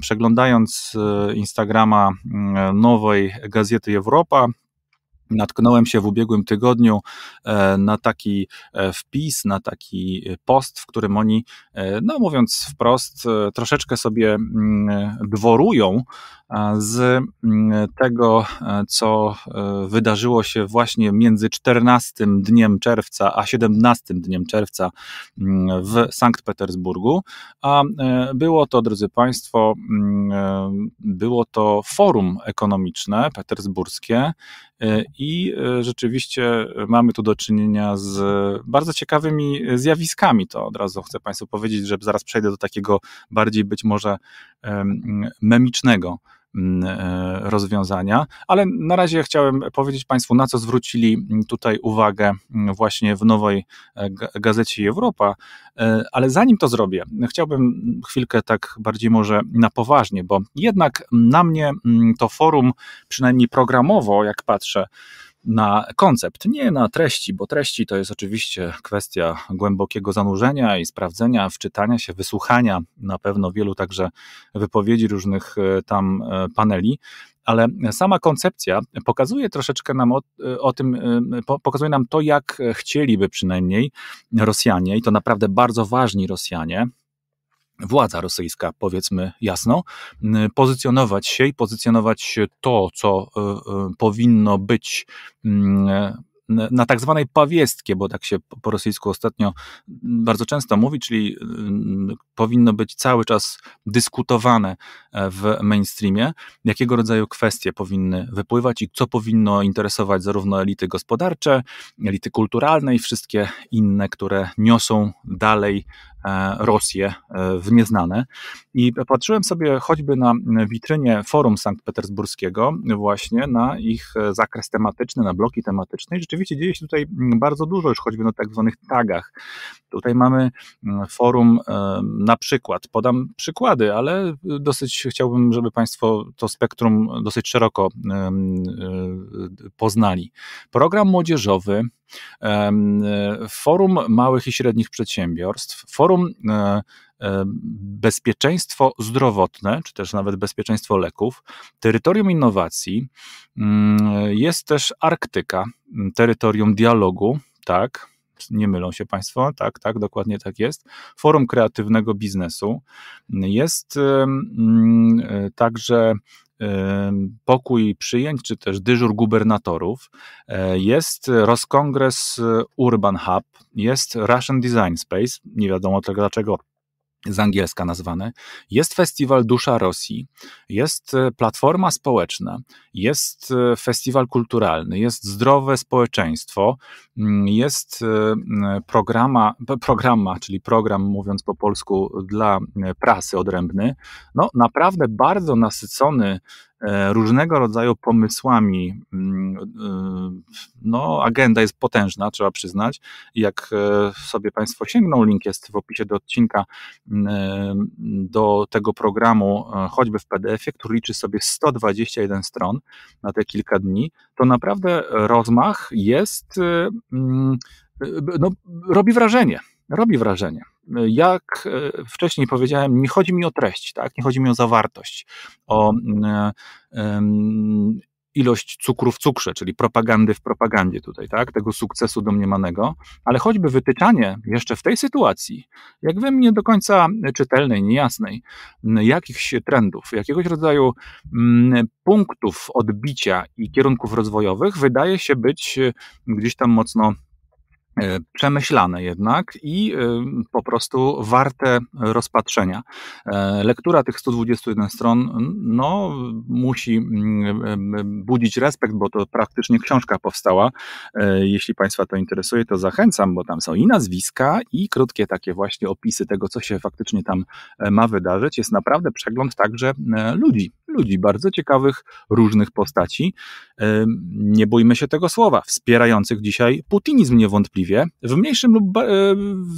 przeglądając Instagrama nowej gazety Europa. Natknąłem się w ubiegłym tygodniu e, na taki e, wpis, na taki e, post, w którym oni, no mówiąc wprost, troszeczkę sobie mm, dworują z mm, tego, co wydarzyło się właśnie między 14 dniem czerwca a 17 dniem czerwca mm, w Sankt Petersburgu. A było to, drodzy Państwo, było to forum ekonomiczne petersburskie i e, rzeczywiście e, mamy tu do czynienia z e, bardzo ciekawymi zjawiskami. To od razu chcę Państwu powiedzieć, że zaraz przejdę do takiego bardziej być może memicznego Mm, e, rozwiązania, ale na razie chciałem powiedzieć Państwu, na co zwrócili tutaj uwagę mm, właśnie w nowej e, gazecie Europa, e, ale zanim to zrobię, chciałbym chwilkę tak bardziej może na poważnie, bo jednak na mnie mm, to forum, przynajmniej programowo, jak patrzę, na koncept, nie na treści, bo treści to jest oczywiście kwestia głębokiego zanurzenia i sprawdzenia, wczytania się, wysłuchania na pewno wielu także wypowiedzi różnych e, tam e, paneli ale sama koncepcja pokazuje troszeczkę nam o, e, o, tym, pokazuje nam to, jak chcieliby przynajmniej Rosjanie, i to naprawdę bardzo ważni Rosjanie, władza rosyjska, powiedzmy jasno, pozycjonować się i pozycjonować to, co e, e, powinno być na tak zwanej pawiestkie, bo tak się po rosyjsku ostatnio bardzo często mówi, czyli y, powinno być cały czas dyskutowane e, w mainstreamie, jakiego rodzaju kwestie powinny wypływać i co powinno interesować zarówno elity gospodarcze, elity kulturalne i wszystkie inne, które niosą dalej e, Rosję e, w nieznane. I patrzyłem sobie choćby na witrynie Forum Sankt Petersburskiego, właśnie na ich zakres tematyczny, na bloki tematyczne i rzeczywiście rzeczywiście dzieje się tutaj mm, bardzo dużo, już choćby na tak zwanych tagach. Tutaj mamy mm, forum e, na przykład, podam przykłady, ale e, dosyć chciałbym, żeby Państwo to spektrum dosyć szeroko e, poznali. Program młodzieżowy, forum małych i średnich przedsiębiorstw, forum E, bezpieczeństwo zdrowotne, czy też nawet bezpieczeństwo leków. Terytorium innowacji mm, jest też Arktyka, mm, terytorium dialogu, tak. Nie mylą się Państwo, tak, tak, dokładnie tak jest. Forum kreatywnego biznesu. Jest e, mm, e, także pokój przyjęć, czy też dyżur gubernatorów, jest Roskongres Urban Hub, jest Russian Design Space, nie wiadomo tego dlaczego z angielska nazwane, jest festiwal Dusza Rosji, jest e, platforma społeczna, jest e, festiwal kulturalny, jest zdrowe społeczeństwo, mm, jest e, programa, programa, czyli program, mówiąc po polsku, dla prasy odrębny. No, naprawdę bardzo nasycony E, różnego rodzaju pomysłami. Mm, e, no, agenda jest potężna, trzeba przyznać. Jak e, sobie Państwo sięgną, link jest w opisie do odcinka mm, do tego programu, choćby w PDF-ie, który liczy sobie 121 stron na te kilka dni, to naprawdę rozmach jest, mm, no, robi wrażenie. Robi wrażenie jak e, wcześniej powiedziałem, nie chodzi mi o treść, tak? nie chodzi mi o zawartość, o mm, e, ilość cukru w cukrze, czyli propagandy w propagandzie tutaj, tak? tego sukcesu domniemanego, ale choćby wytyczanie jeszcze w tej sytuacji, jak we mnie do końca czytelnej, niejasnej, jakichś trendów, jakiegoś rodzaju punktów odbicia i kierunków rozwojowych wydaje się być e, gdzieś tam mocno E, przemyślane jednak i e, po prostu warte rozpatrzenia. E, lektura tych 121 stron no, musi budzić respekt, bo to praktycznie książka powstała. Jeśli Państwa to interesuje, to zachęcam, bo tam są i nazwiska, i krótkie takie właśnie opisy tego, co się faktycznie tam ma wydarzyć. Jest naprawdę przegląd także ludzi, ludzi bardzo ciekawych, różnych postaci. Nie bójmy się tego słowa, wspierających dzisiaj putinizm niewątpliwie niewątpliwie, w mniejszym lub e,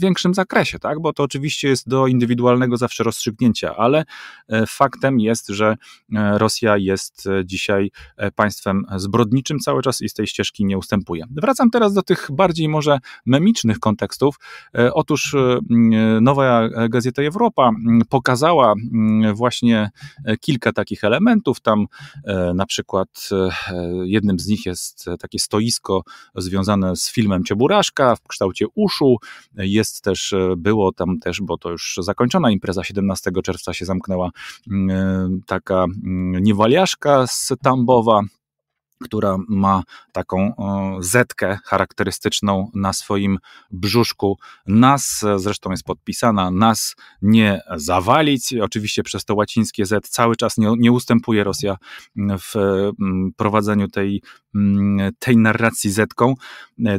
większym zakresie, tak? bo to oczywiście jest do indywidualnego zawsze rozstrzygnięcia, ale e, faktem jest, że e, Rosja jest dzisiaj państwem zbrodniczym cały czas i z tej ścieżki nie ustępuje. Wracam teraz do tych bardziej może memicznych kontekstów. Otóż nowa Gazeta Europa pokazała właśnie kilka takich elementów. Tam na przykład jednym z nich jest takie stoisko związane z filmem Cioburaszka, w kształcie uszu. Jest też, e, było tam też, bo to już zakończona impreza 17 czerwca się zamknęła, mm, e, taka mm, niewaliaszka z Tambowa, która ma taką zetkę charakterystyczną na swoim brzuszku. Nas, zresztą jest podpisana, nas nie zawalić. Oczywiście przez to łacińskie Z cały czas nie, nie ustępuje Rosja w mm, prowadzeniu tej, mm, tej narracji zetką.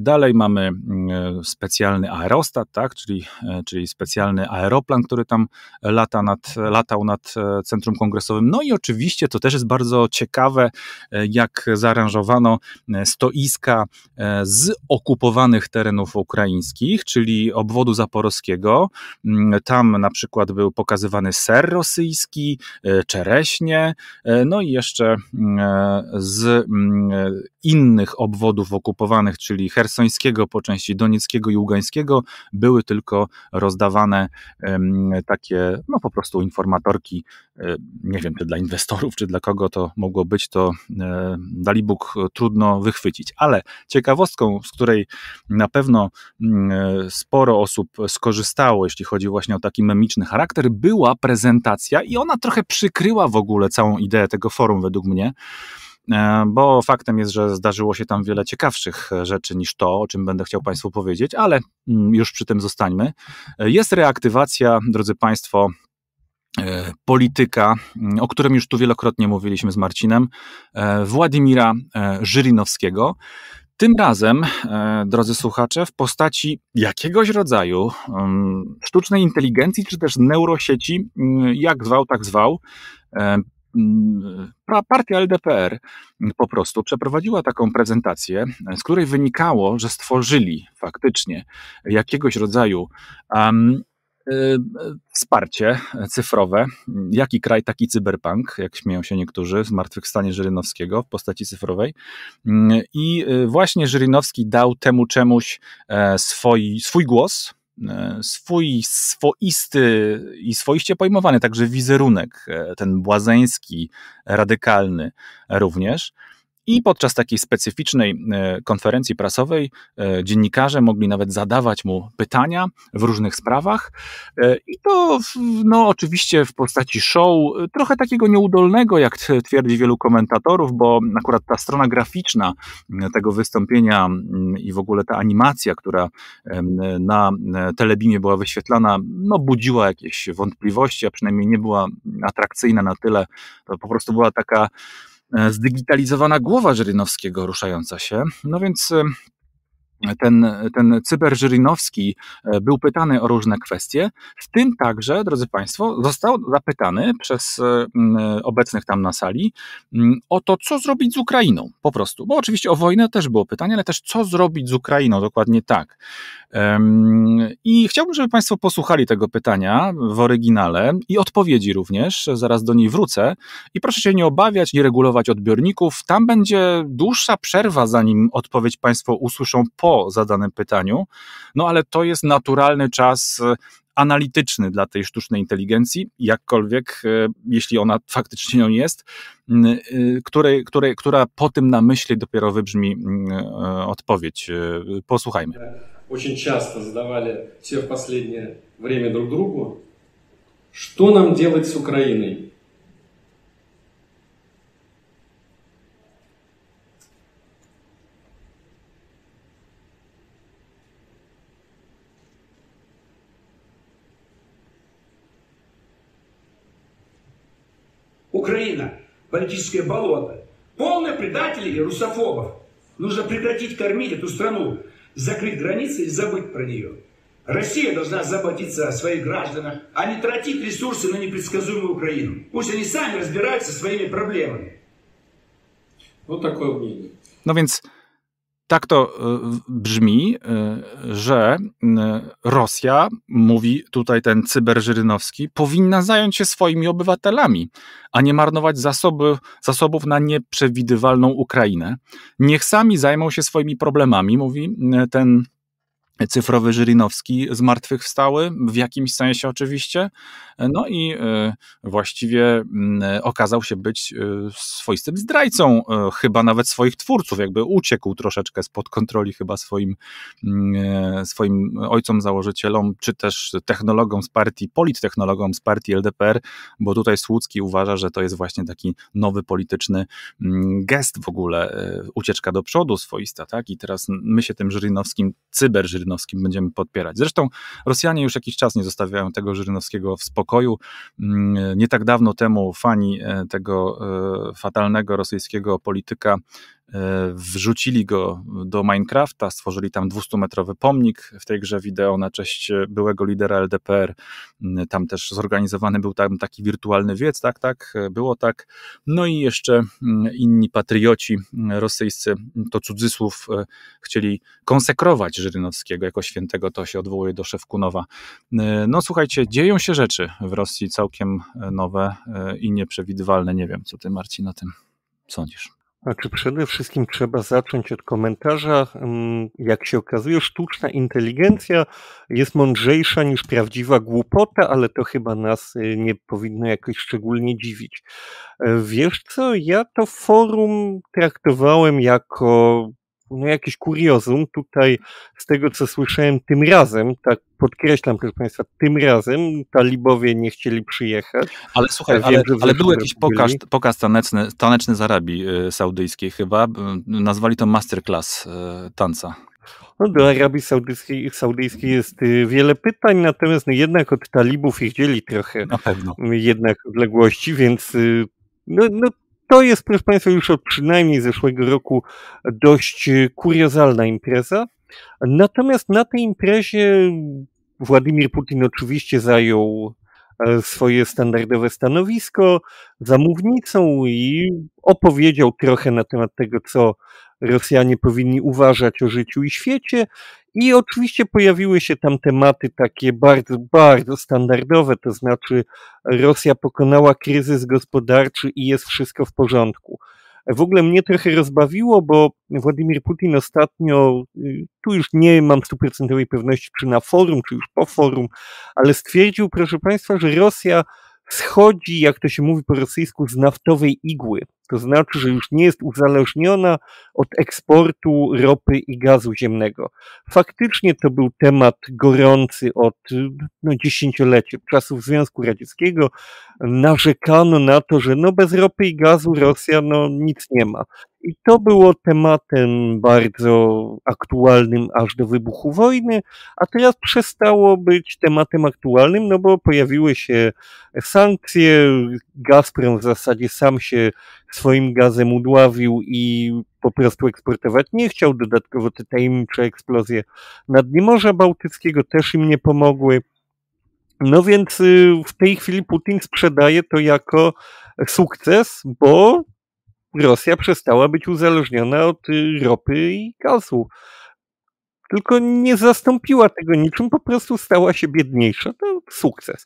Dalej mamy mm, specjalny aerostat, tak? czyli, czyli specjalny aeroplan, który tam lata nad, latał nad e, Centrum Kongresowym. No i oczywiście to też jest bardzo ciekawe, e, jak za zaaranżowano e, stoiska e, z okupowanych terenów ukraińskich, czyli obwodu zaporowskiego. Mm, tam na przykład był pokazywany ser rosyjski, e, czereśnie, no i jeszcze mm, z mm, innych obwodów okupowanych, czyli hersońskiego po części donieckiego i ługańskiego, były tylko rozdawane takie, no po prostu informatorki, nie wiem czy dla inwestorów, czy dla kogo to mogło być, to dali E, trudno wychwycić. Ale ciekawostką, z której na pewno mm, e, sporo osób skorzystało, jeśli chodzi właśnie o taki memiczny charakter, była prezentacja i ona trochę przykryła w ogóle całą ideę tego forum, według mnie e, bo faktem jest, że zdarzyło się tam wiele ciekawszych rzeczy niż to, o czym będę chciał Państwu powiedzieć, ale mm, już przy tym zostańmy. Jest reaktywacja, drodzy Państwo, E, polityka, mm, o którym już tu wielokrotnie mówiliśmy z Marcinem, e, Władimira e, Żyrinowskiego. Tym razem, drodzy słuchacze, w postaci jakiegoś rodzaju mm, sztucznej inteligencji, czy też neurosieci, mm, jak zwał, tak zwał, partia LDPR po prostu przeprowadziła taką prezentację, z której wynikało, że stworzyli faktycznie jakiegoś rodzaju E, wsparcie cyfrowe. Jaki kraj, taki cyberpunk, jak śmieją się niektórzy, zmartwychwstanie Żyrynowskiego w postaci cyfrowej. Mm, I e, właśnie Żyrynowski dał temu czemuś e, swój, swój głos, swój swoisty i swoiście pojmowany, także wizerunek, ten błazeński, radykalny również. I podczas takiej specyficznej e, konferencji prasowej e, dziennikarze mogli nawet zadawać mu pytania w różnych sprawach. E, I to, no, oczywiście w postaci show, trochę takiego nieudolnego, jak twierdzi wielu komentatorów, bo akurat ta strona graficzna tego wystąpienia i w ogóle ta animacja, która na telebimie była wyświetlana, no, budziła jakieś wątpliwości, a przynajmniej nie była atrakcyjna na tyle. To po prostu była taka E, zdigitalizowana głowa Żyrynowskiego ruszająca się. No więc ten, ten cyber Żyrinowski e, był pytany o różne kwestie, w tym także, drodzy Państwo, został zapytany przez e, e, obecnych tam na sali o to, co zrobić z Ukrainą po prostu, bo oczywiście o wojnę też było pytanie, ale też co zrobić z Ukrainą, dokładnie tak. I chciałbym, żeby Państwo posłuchali tego pytania w oryginale i odpowiedzi również, zaraz do niej wrócę i proszę się nie obawiać, nie regulować odbiorników, tam będzie dłuższa przerwa, zanim odpowiedź Państwo usłyszą po zadanym pytaniu. No ale to jest naturalny czas e, analityczny dla tej sztucznej inteligencji, jakkolwiek, e, jeśli ona faktycznie nią jest, której, której, która po tym na myśli dopiero wybrzmi e, odpowiedź. Posłuchajmy. Очень часто задавали все в последнее время друг другу, что нам делать с Украиной? Украина – политическое болото. Полное предателей и русофобов. Нужно прекратить кормить эту страну, закрыть границы и забыть про нее. Россия должна заботиться о своих гражданах, а не тратить ресурсы на непредсказуемую Украину. Пусть они сами разбираются своими проблемами. Вот такое мнение. Nu ну, винс tak to e, brzmi, e, że e, Rosja, mówi tutaj ten cyberżyrynowski, powinna zająć się swoimi obywatelami, a nie marnować zasoby, zasobów na nieprzewidywalną Ukrainę. Niech sami zajmą się swoimi problemami, mówi ten cyfrowy Żyrinowski zmartwychwstały, w jakimś sensie oczywiście, no i e, właściwie mm, e, okazał się być e, swoistym zdrajcą, chyba nawet swoich twórców, jakby uciekł troszeczkę spod kontroli chyba swoim, mm, swoim ojcom założycielom, czy też technologom z partii, polittechnologom z partii LDPR, bo tutaj Słucki uważa, że to jest właśnie taki nowy polityczny mm, gest w ogóle, ucieczka do przodu swoista, tak, i teraz my się tym Żyrinowskim, cyber -Żyrinowskim Żyrynowskim będziemy podpierać. Zresztą Rosjanie już jakiś czas nie zostawiają tego Żyrynowskiego w spokoju. Mm, nie tak dawno temu fani e, tego e, fatalnego rosyjskiego polityka E, wrzucili go do Minecrafta, stworzyli tam 200-metrowy pomnik w tej grze wideo na cześć e, byłego lidera LDPR. Mm, tam też zorganizowany był tam taki wirtualny wiec, tak, tak, e, było tak. No i jeszcze mm, inni patrioci mm, rosyjscy, to cudzysłów, chcieli konsekrować Żyrynowskiego jako świętego, to się odwołuje do Szewkunowa. No słuchajcie, dzieją się rzeczy w Rosji całkiem nowe i nieprzewidywalne. Nie wiem, co ty Marcin o tym sądzisz. Znaczy przede wszystkim trzeba zacząć od komentarza. Mm, jak się okazuje, sztuczna inteligencja jest mądrzejsza niż prawdziwa głupota, ale to chyba nas y, nie powinno jakoś szczególnie dziwić. E, wiesz co, ja to forum traktowałem jako no jakiś kuriozum tutaj z tego, co słyszałem tym razem, tak podkreślam, proszę Państwa, tym razem talibowie nie chcieli przyjechać. Ale słuchaj, Wiem, ale, był jakiś pokaz, pokaz taneczny, taneczny z Arabii y, Saudyjskiej chyba, nazwali to masterclass y, tanca. No, do Arabii Saudyjskiej, Saudyjskiej jest y, wiele pytań, natomiast no, jednak od talibów ich dzieli trochę jednak odległości, więc no, no to jest, proszę Państwa, już od przynajmniej zeszłego roku dość kuriozalna impreza. Natomiast na tej imprezie Władimir Putin oczywiście zajął e, swoje standardowe stanowisko za mównicą i opowiedział trochę na temat tego, co Rosjanie powinni uważać o życiu i świecie. I oczywiście pojawiły się tam tematy takie bardzo, bardzo standardowe, to znaczy Rosja pokonała kryzys gospodarczy i jest wszystko w porządku. W ogóle mnie trochę rozbawiło, bo Władimir Putin ostatnio, y, tu już nie mam stuprocentowej pewności, czy na forum, czy już po forum, ale stwierdził, proszę Państwa, że Rosja schodzi, jak to się mówi po rosyjsku, z naftowej igły. To znaczy, że już nie jest uzależniona od eksportu ropy i gazu ziemnego. Faktycznie to był temat gorący od no, dziesięcioleci, czasów Związku Radzieckiego. Narzekano na to, że no, bez ropy i gazu Rosja no, nic nie ma. I to było tematem bardzo aktualnym aż do wybuchu wojny, a teraz przestało być tematem aktualnym, no bo pojawiły się sankcje. Gazprom w zasadzie sam się swoim gazem udławił i po prostu eksportować nie chciał. Dodatkowo te tajemnicze eksplozje na dnie Morza Bałtyckiego też im nie pomogły. No więc y, w tej chwili Putin sprzedaje to jako sukces, bo Rosja przestała być uzależniona od y, ropy i gazu. Tylko nie zastąpiła tego niczym, po prostu stała się biedniejsza. To sukces.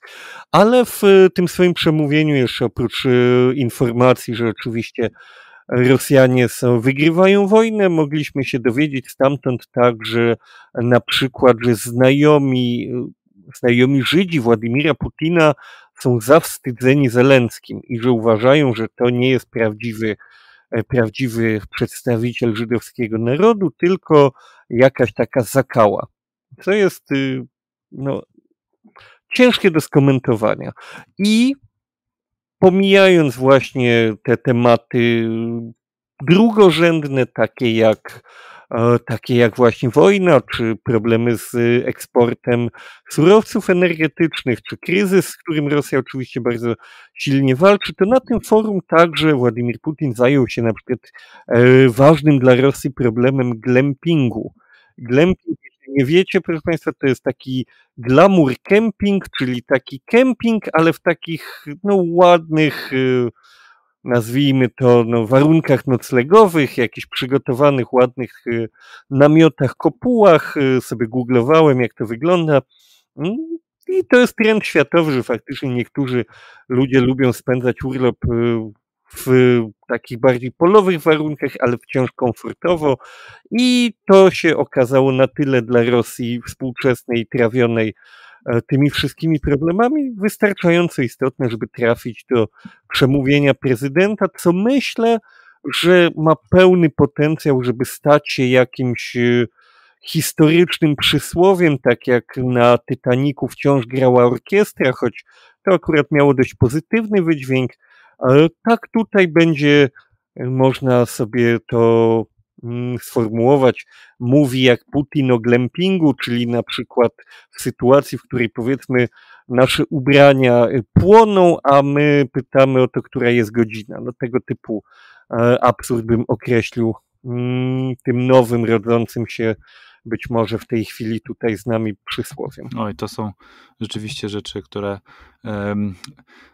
Ale w y, tym swoim przemówieniu, jeszcze oprócz y, informacji, że oczywiście Rosjanie są, wygrywają wojnę. Mogliśmy się dowiedzieć stamtąd także na przykład, że znajomi, znajomi Żydzi Władimira Putina są zawstydzeni Zelenckim i że uważają, że to nie jest prawdziwy, e, prawdziwy przedstawiciel żydowskiego narodu, tylko jakaś taka zakała. Co jest y, no, ciężkie do skomentowania. I pomijając właśnie te tematy y, drugorzędne, takie jak E, takie jak właśnie wojna, czy problemy z y, eksportem surowców energetycznych, czy kryzys, z którym Rosja oczywiście bardzo silnie walczy, to na tym forum także Władimir Putin zajął się na przykład e, ważnym dla Rosji problemem glampingu. Glamping, jeśli nie wiecie, proszę Państwa, to jest taki glamour camping, czyli taki camping, ale w takich no, ładnych, y, nazwijmy to, no, warunkach noclegowych, jakichś przygotowanych, ładnych y, namiotach, kopułach. Y, sobie googlowałem, jak to wygląda. Mm, I to jest trend światowy, że faktycznie niektórzy ludzie lubią spędzać urlop y, w takich bardziej polowych warunkach, ale wciąż komfortowo. I to się okazało na tyle dla Rosji współczesnej, trawionej E, tymi wszystkimi problemami, wystarczająco istotne, żeby trafić do przemówienia prezydenta, co myślę, że ma pełny potencjał, żeby stać się jakimś e, historycznym przysłowiem, tak jak na Tytaniku wciąż grała orkiestra, choć to akurat miało dość pozytywny wydźwięk, ale tak tutaj będzie e, można sobie to Mm, sformułować, mówi jak Putin o glampingu, czyli na przykład w sytuacji, w której powiedzmy nasze ubrania y, płoną, a my pytamy o to, która jest godzina. No tego typu e, absurd bym określił mm, tym nowym, rodzącym się być może w tej chwili tutaj z nami przysłowiem. Oj, to są rzeczywiście rzeczy, które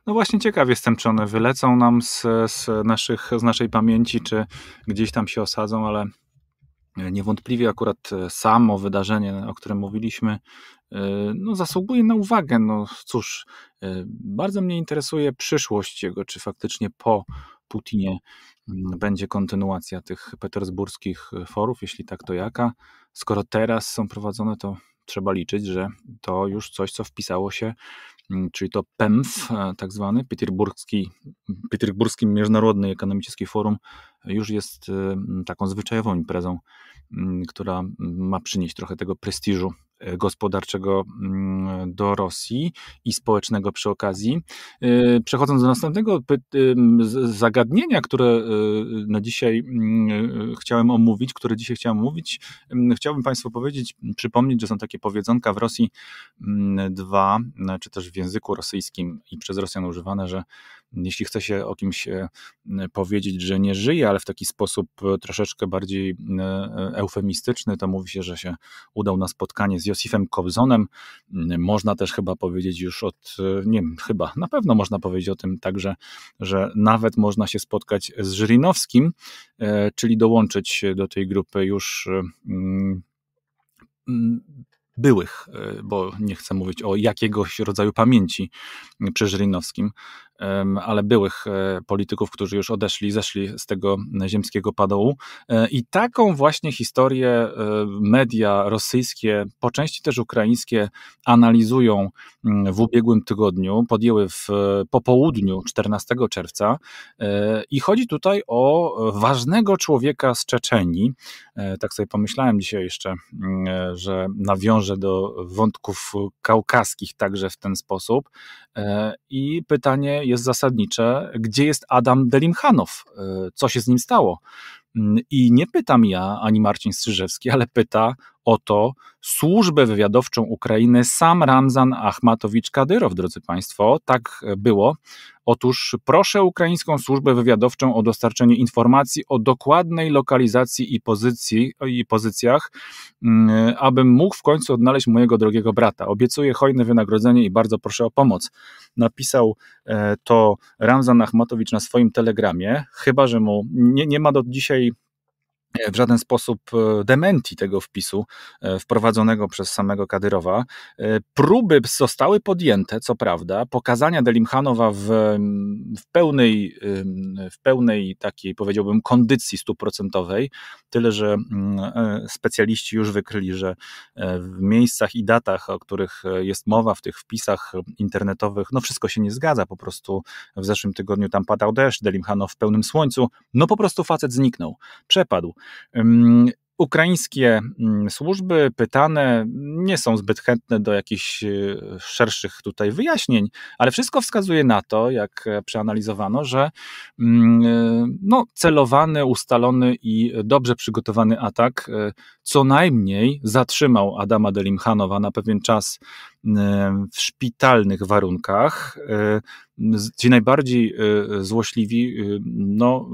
no właśnie ciekaw jestem, czy one wylecą nam z, z, naszych, z naszej pamięci, czy gdzieś tam się osadzą, ale niewątpliwie akurat e, samo wydarzenie, o którym mówiliśmy, e, no, zasługuje na uwagę. No cóż, e, bardzo mnie interesuje przyszłość jego, czy faktycznie po Putinie będzie kontynuacja tych petersburskich forów, jeśli tak, to jaka skoro teraz są prowadzone, to trzeba liczyć, że to już coś, co wpisało się, mm, czyli to PEMF, e, tak zwany Peterburski, Peterburski Międzynarodny Ekonomiczny Forum, już jest e, taką zwyczajową imprezą, mm, która ma przynieść trochę tego prestiżu gospodarczego mm, do Rosji i społecznego przy okazji. Y, przechodząc do następnego y, zagadnienia, które y, na dzisiaj mm, chciałem omówić, które dzisiaj chciałem omówić, mm, chciałbym Państwu powiedzieć, przypomnieć, że są takie powiedzonka w Rosji dwa, czy też w języku rosyjskim i przez Rosjan używane, że jeśli chce się o kimś e, E, powiedzieć, że nie żyje, ale w taki sposób e, troszeczkę bardziej e, eufemistyczny, to mówi się, że się udał na spotkanie z Josifem Kobzonem. Można też chyba powiedzieć już od, nie wiem, chyba, na pewno można powiedzieć o tym także, że nawet można się spotkać z Żyrinowskim, czyli dołączyć do tej grupy już mm, byłych, bo nie chcę mówić o jakiegoś rodzaju pamięci przy Żyrinowskim, ale byłych e, polityków, którzy już odeszli, zeszli z tego ziemskiego padołu. E, I taką właśnie historię e, media rosyjskie, po części też ukraińskie, analizują mm, w ubiegłym tygodniu. Podjęły w popołudniu 14 czerwca. I chodzi tutaj o ważnego człowieka z Czeczenii. Tak sobie pomyślałem dzisiaj jeszcze, mm, że nawiążę do wątków kaukaskich także w ten sposób. I pytanie, jest zasadnicze, gdzie jest Adam Delimchanow? E, co się z nim stało? Mm, I nie pytam ja ani Marcin Strzyżewski, ale pyta Oto służbę wywiadowczą Ukrainy sam Ramzan Achmatowicz Kadyrow, drodzy Państwo. Tak e, było. Otóż proszę ukraińską służbę wywiadowczą o dostarczenie informacji o dokładnej lokalizacji i, pozycji, i pozycjach, mm, abym mógł w końcu odnaleźć mojego drogiego brata. Obiecuję hojne wynagrodzenie i bardzo proszę o pomoc. Napisał e, to Ramzan Achmatowicz na swoim telegramie, chyba że mu nie, nie ma do dzisiaj E, w żaden sposób e, dementi tego wpisu e, wprowadzonego przez samego Kadyrowa. Próby zostały podjęte, co prawda, pokazania Delimhanowa w, mm, w, pełnej, w pełnej takiej, powiedziałbym, kondycji stuprocentowej, tyle że mm, specjaliści już wykryli, że w miejscach i datach, o których jest mowa w tych wpisach internetowych, no wszystko się nie zgadza, po prostu w zeszłym tygodniu tam padał deszcz, Delimhanow w pełnym słońcu, no po prostu facet zniknął, przepadł. Ukraińskie mm, służby pytane nie są zbyt chętne do jakichś e, szerszych tutaj wyjaśnień, ale wszystko wskazuje na to, jak e, przeanalizowano, że mm, e, no, celowany, ustalony i dobrze przygotowany atak co najmniej zatrzymał Adama Delimchanowa na pewien czas w szpitalnych warunkach. Ci najbardziej złośliwi no,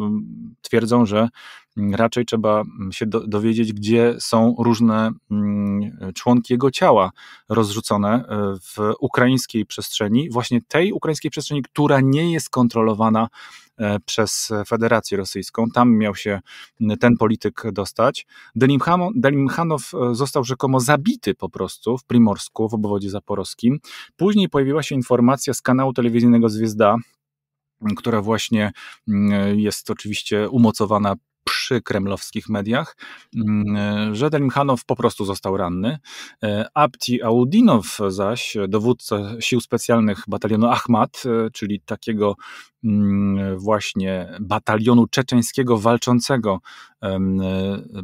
twierdzą, że raczej trzeba mm, się do, dowiedzieć, gdzie są różne mm, członki jego ciała rozrzucone e, w ukraińskiej przestrzeni, właśnie tej ukraińskiej przestrzeni, która nie jest kontrolowana e, przez Federację Rosyjską. Tam miał się ten polityk dostać. Delimchanow e, został rzekomo zabity po prostu w Primorsku, w obwodzie zaporowskim. Później pojawiła się informacja z kanału telewizyjnego Zwiezda, która właśnie mm, jest oczywiście umocowana przy kremlowskich mediach, mm, że Telimchanow po prostu został ranny. E, Abdi Audinow zaś, dowódca sił specjalnych batalionu Ahmad, e, czyli takiego mm, właśnie batalionu czeczeńskiego walczącego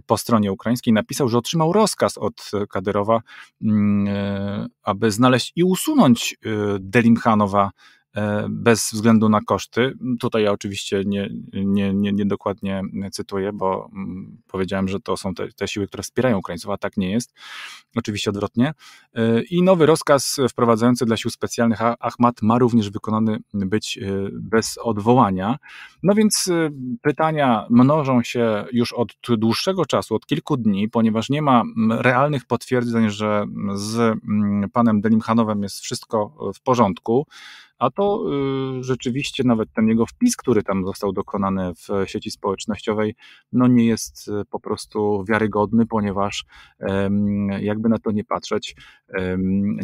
po stronie ukraińskiej, napisał, że otrzymał rozkaz od Kadyrowa, mm, e, aby znaleźć i usunąć Delimchanowa E, bez względu na koszty. Tutaj ja oczywiście nie, nie, nie, nie dokładnie cytuję, bo mm, powiedziałem, że to są te, te, siły, które wspierają Ukraińców, a tak nie jest. Oczywiście odwrotnie. E, I nowy rozkaz wprowadzający dla sił specjalnych Ahmad ma również wykonany być e, bez odwołania. No więc pytania mnożą się już od dłuższego czasu, od kilku dni, ponieważ nie ma mm, realnych potwierdzeń, że z mm, panem Delimhanowem jest wszystko w porządku a to y, rzeczywiście nawet ten jego wpis, który tam został dokonany w sieci społecznościowej, no nie jest y, po prostu wiarygodny, ponieważ jakby na to nie patrzeć,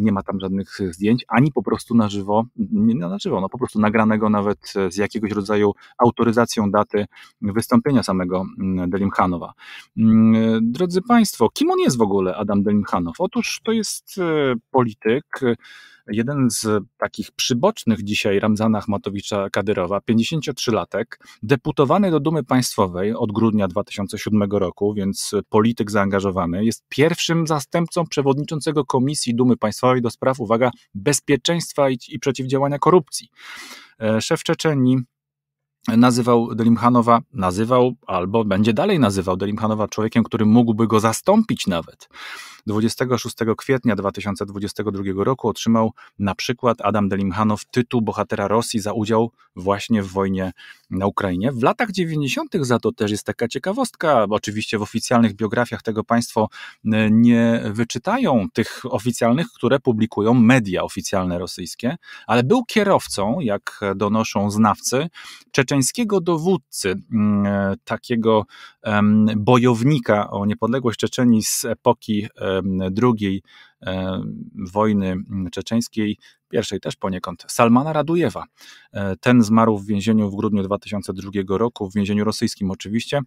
nie ma tam żadnych zdjęć, ani po prostu na żywo, nie no na żywo, no po prostu nagranego nawet z jakiegoś rodzaju autoryzacją daty wystąpienia samego mm, Delimchanowa. Mm, drodzy Państwo, kim on jest w ogóle, Adam Delimchanow? Otóż to jest y, polityk, jeden z takich przybocznych dzisiaj Ramzana Achmatowicza Kadyrowa, 53-latek, deputowany do Dumy Państwowej od grudnia 2007 roku, więc polityk zaangażowany, jest pierwszym zastępcą przewodniczącego Komisji Dumy Państwowej do spraw, uwaga, bezpieczeństwa i, i przeciwdziałania korupcji. E, szef Czeczenii nazywał Delimhanowa, nazywał albo będzie dalej nazywał Delimhanowa człowiekiem, który mógłby go zastąpić nawet. 26 kwietnia 2022 roku otrzymał na przykład Adam Delimhanow tytuł bohatera Rosji za udział właśnie w wojnie na Ukrainie. W latach 90. za to też jest taka ciekawostka. Oczywiście w oficjalnych biografiach tego państwo y, nie wyczytają tych oficjalnych, które publikują media oficjalne rosyjskie, ale był kierowcą, jak donoszą znawcy, Czeczenii czeczeńskiego dowódcy, mm, e, takiego bojownika o niepodległość Czeczeni z epoki drugiej wojny mm, czeczeńskiej, pierwszej też poniekąd, Salmana Radujewa. E, ten zmarł w więzieniu w grudniu 2002 roku, w więzieniu rosyjskim oczywiście,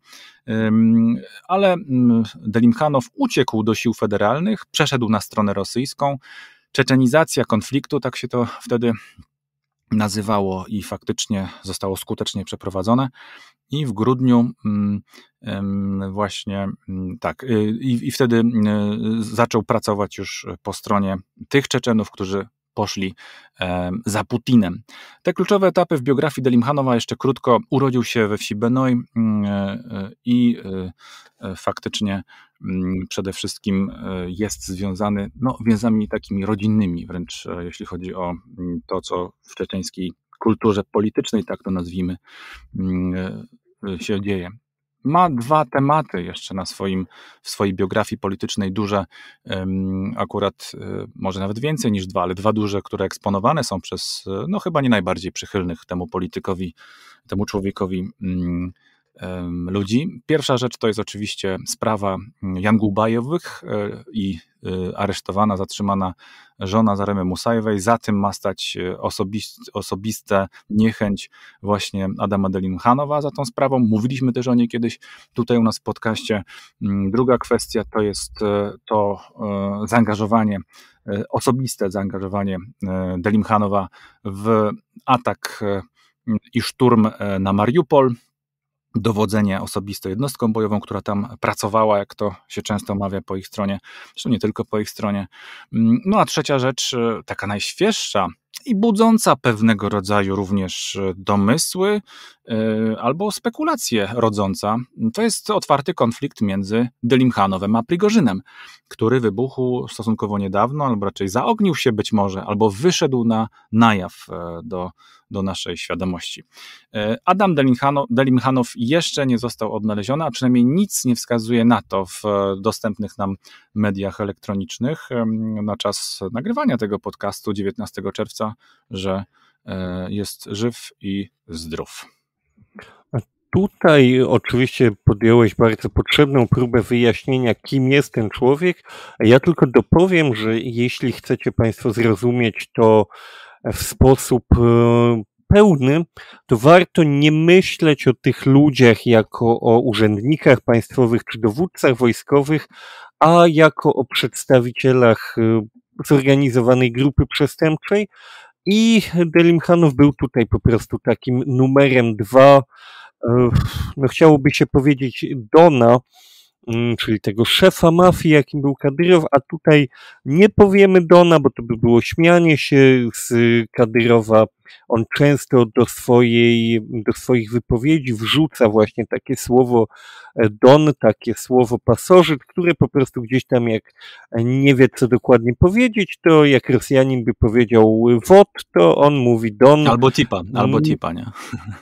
ale mm, Delimchanow uciekł do sił federalnych, przeszedł na stronę rosyjską. Czeczenizacja konfliktu, tak się to wtedy nazywało i faktycznie zostało skutecznie przeprowadzone. I w grudniu mm, właśnie mm, tak, y, i, i wtedy y, zaczął pracować już po stronie tych Czeczenów, którzy poszli za Putinem. Te kluczowe etapy w biografii Delimhanowa jeszcze krótko urodził się we wsi Benoj mm, y, i faktycznie Mm, przede wszystkim e, jest związany no, więzami takimi rodzinnymi, wręcz e, jeśli chodzi o mm, to, co w czeczeńskiej kulturze politycznej, tak to nazwijmy, mm, e, się dzieje. Ma dwa tematy jeszcze na swoim, w swojej biografii politycznej duże, akurat może nawet więcej niż dwa, ale dwa duże, które eksponowane są przez, no chyba nie najbardziej przychylnych temu politykowi, temu człowiekowi ludzi. Pierwsza rzecz to jest oczywiście sprawa mm, Jan Głubajowych e, i e, aresztowana, zatrzymana żona Zaremy Musajewej. Za tym ma stać e, osobiste, osobiste niechęć właśnie Adama delin za tą sprawą. Mówiliśmy też o niej kiedyś tutaj u nas w podcaście. Mm, druga kwestia to jest to zaangażowanie osobiste zaangażowanie Delimhanowa w atak i szturm na Mariupol dowodzenie osobiste jednostką bojową, która tam pracowała, jak to się często mawia po ich stronie, zresztą nie tylko po ich stronie. Mm, no a trzecia rzecz, e, taka najświeższa i budząca pewnego rodzaju również e, domysły e, albo spekulacje rodząca, to jest otwarty konflikt między Delimchanowem a Prigorzynem, który wybuchł stosunkowo niedawno, albo raczej zaognił się być może, albo wyszedł na najaw do do naszej świadomości. E, Adam Delimchanow jeszcze nie został odnaleziony, a przynajmniej nic nie wskazuje na to w e, dostępnych nam mediach elektronicznych na czas nagrywania tego podcastu 19 czerwca, że e, jest żyw i zdrów. Tutaj oczywiście podjąłeś bardzo potrzebną próbę wyjaśnienia, kim jest ten człowiek. Ja tylko dopowiem, że jeśli chcecie Państwo zrozumieć to, w sposób e, pełny, to warto nie myśleć o tych ludziach jako o urzędnikach państwowych czy dowódcach wojskowych, a jako o przedstawicielach e, zorganizowanej grupy przestępczej. I Delimchanow był tutaj po prostu takim numerem dwa, e, no chciałoby się powiedzieć Dona, Mm, czyli tego szefa mafii, jakim był Kadyrow, a tutaj nie powiemy Dona, bo to by było śmianie się z Kadyrowa. On często do, swojej, do swoich wypowiedzi wrzuca właśnie takie słowo e, Don, takie słowo pasożyt, które po prostu gdzieś tam jak nie wie, co dokładnie powiedzieć, to jak Rosjanin by powiedział wot, to on mówi Don. Albo tipa, albo mm. tipa, nie?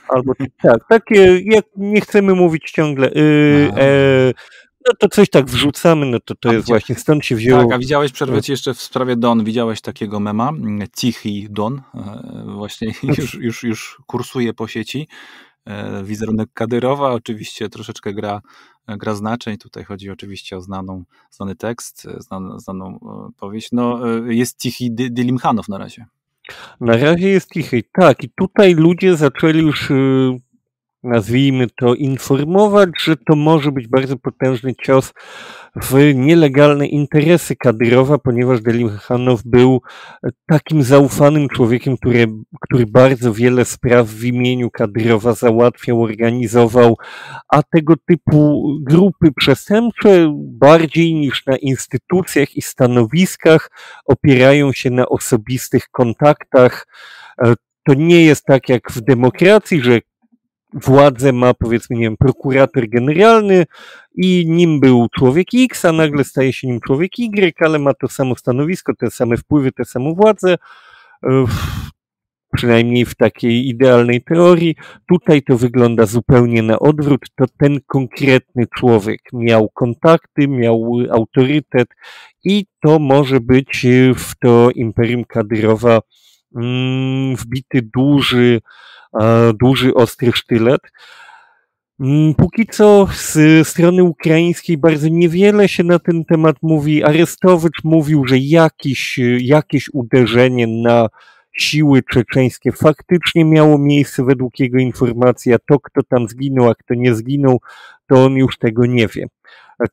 Albo tak, takie, jak nie chcemy mówić ciągle, yy, no to coś tak wrzucamy, no to to jest właśnie stąd się wzięło. Tak, a widziałeś, przerwę ci jeszcze w sprawie Don, widziałeś takiego mema, Cichy Don, e, właśnie już, już, już kursuje po sieci, e, wizerunek Kadyrowa, oczywiście troszeczkę gra, gra znaczeń, tutaj chodzi oczywiście o znaną, znany tekst, e, znaną, znaną powieść, no jest Cichy Dilimhanow na razie. Na razie jest cichy. Tak, i tutaj ludzie zaczęli już y, nazwijmy to, informować, że to może być bardzo potężny cios w nielegalne interesy Kadyrowa, ponieważ Delichanow był takim zaufanym człowiekiem, który, który bardzo wiele spraw w imieniu kadrowa załatwiał, organizował, a tego typu grupy przestępcze bardziej niż na instytucjach i stanowiskach opierają się na osobistych kontaktach. E, to nie jest tak jak w demokracji, że władzę ma powiedzmy, nie wiem, prokurator generalny i nim był człowiek X, a nagle staje się nim człowiek Y, ale ma to samo stanowisko, te same wpływy, tę samą władzę. E, przynajmniej w takiej idealnej teorii. Tutaj to wygląda zupełnie na odwrót. To ten konkretny człowiek miał kontakty, miał autorytet i to może być w to imperium kadrowa mm, wbity duży E, duży, ostry sztylet. Mm, póki co z strony ukraińskiej bardzo niewiele się na ten temat mówi. Arestowicz mówił, że jakiś, jakieś uderzenie na siły czeczeńskie faktycznie miało miejsce według jego informacji, a to kto tam zginął, a kto nie zginął, to on już tego nie wie.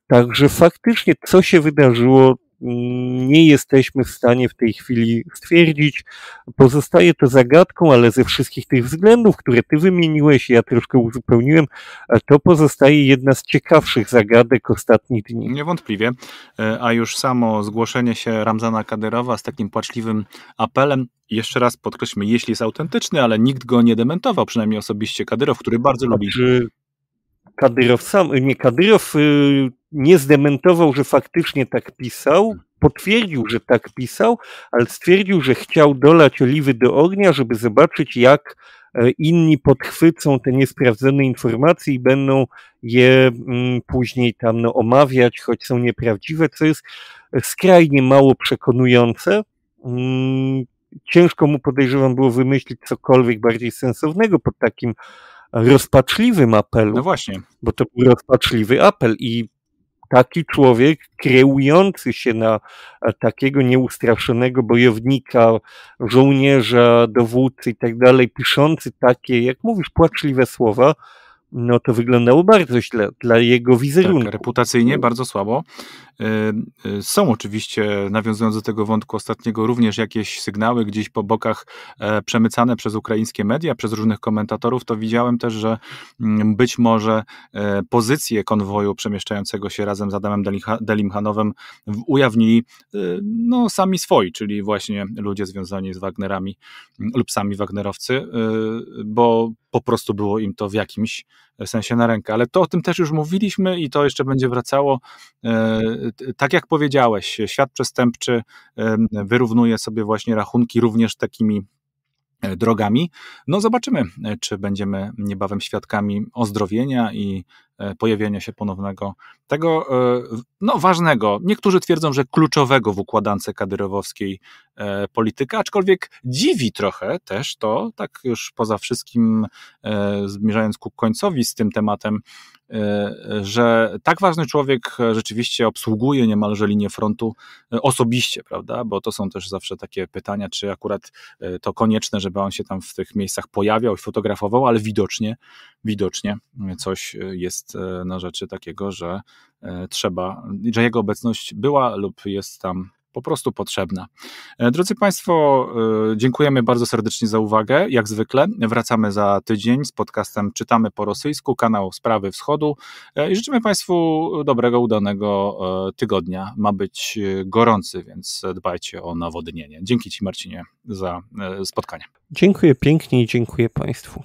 Także faktycznie, co się wydarzyło, nie jesteśmy w stanie w tej chwili stwierdzić. Pozostaje to zagadką, ale ze wszystkich tych względów, które ty wymieniłeś, ja troszkę uzupełniłem, e, to pozostaje jedna z ciekawszych zagadek ostatnich dni. Niewątpliwie, e, a już samo zgłoszenie się Ramzana Kaderowa z takim płaczliwym apelem jeszcze raz podkreślmy, jeśli jest autentyczny, ale nikt go nie dementował, przynajmniej osobiście Kadyrow, który bardzo lubi. Znaczy, Kadyrow sam, nie, Kadyrow y, nie zdementował, że faktycznie tak pisał, mhm. potwierdził, że tak pisał, ale stwierdził, że chciał dolać oliwy do ognia, żeby zobaczyć, jak e, inni podchwycą te niesprawdzone informacje i będą je mm, później tam no, omawiać, choć są nieprawdziwe, co jest e, skrajnie mało przekonujące. Mm, ciężko mu podejrzewam było wymyślić cokolwiek bardziej sensownego pod takim rozpaczliwym apelu. No właśnie. Bo to był rozpaczliwy apel i taki człowiek kreujący się na takiego nieustraszonego bojownika, żołnierza, dowódcy i tak dalej, piszący takie, jak mówisz, płaczliwe słowa, no to wyglądało bardzo źle dla jego wizerunku. Tak, reputacyjnie no. bardzo słabo. Y, y, są oczywiście, nawiązując do tego wątku ostatniego, również jakieś sygnały gdzieś po bokach e, przemycane przez ukraińskie media, przez różnych komentatorów. To widziałem też, że mm, być może e, pozycję konwoju przemieszczającego się razem z Adamem Delimhanowem ujawnili e, no, sami swoi, czyli właśnie ludzie związani z Wagnerami mm, lub sami Wagnerowcy, bo po prostu było im to w jakimś e, sensie na rękę. Ale to o tym też już mówiliśmy i to jeszcze będzie wracało. E, tak jak powiedziałeś, świat przestępczy wyrównuje sobie właśnie rachunki również takimi e, drogami. No zobaczymy, czy będziemy niebawem świadkami ozdrowienia i E, pojawienia się ponownego tego e, no, ważnego, niektórzy twierdzą, że kluczowego w układance kadyrowowskiej e, polityka, aczkolwiek dziwi trochę też to, tak już poza wszystkim zmierzając ku końcowi z tym tematem, że tak ważny człowiek rzeczywiście obsługuje niemalże linię frontu osobiście, prawda? Bo to są też zawsze takie pytania, czy akurat to konieczne, żeby on się tam w tych miejscach pojawiał i fotografował, ale widocznie, widocznie coś jest E, na rzeczy takiego, że e, trzeba, że jego obecność była lub jest tam po prostu potrzebna. E, drodzy Państwo, dziękujemy bardzo serdecznie za uwagę. Jak zwykle wracamy za tydzień z podcastem Czytamy po rosyjsku, kanał Sprawy Wschodu i życzymy Państwu dobrego, udanego tygodnia. Ma być gorący, więc dbajcie o nawodnienie. Dzięki Ci Marcinie za spotkanie. Dziękuję pięknie i dziękuję Państwu.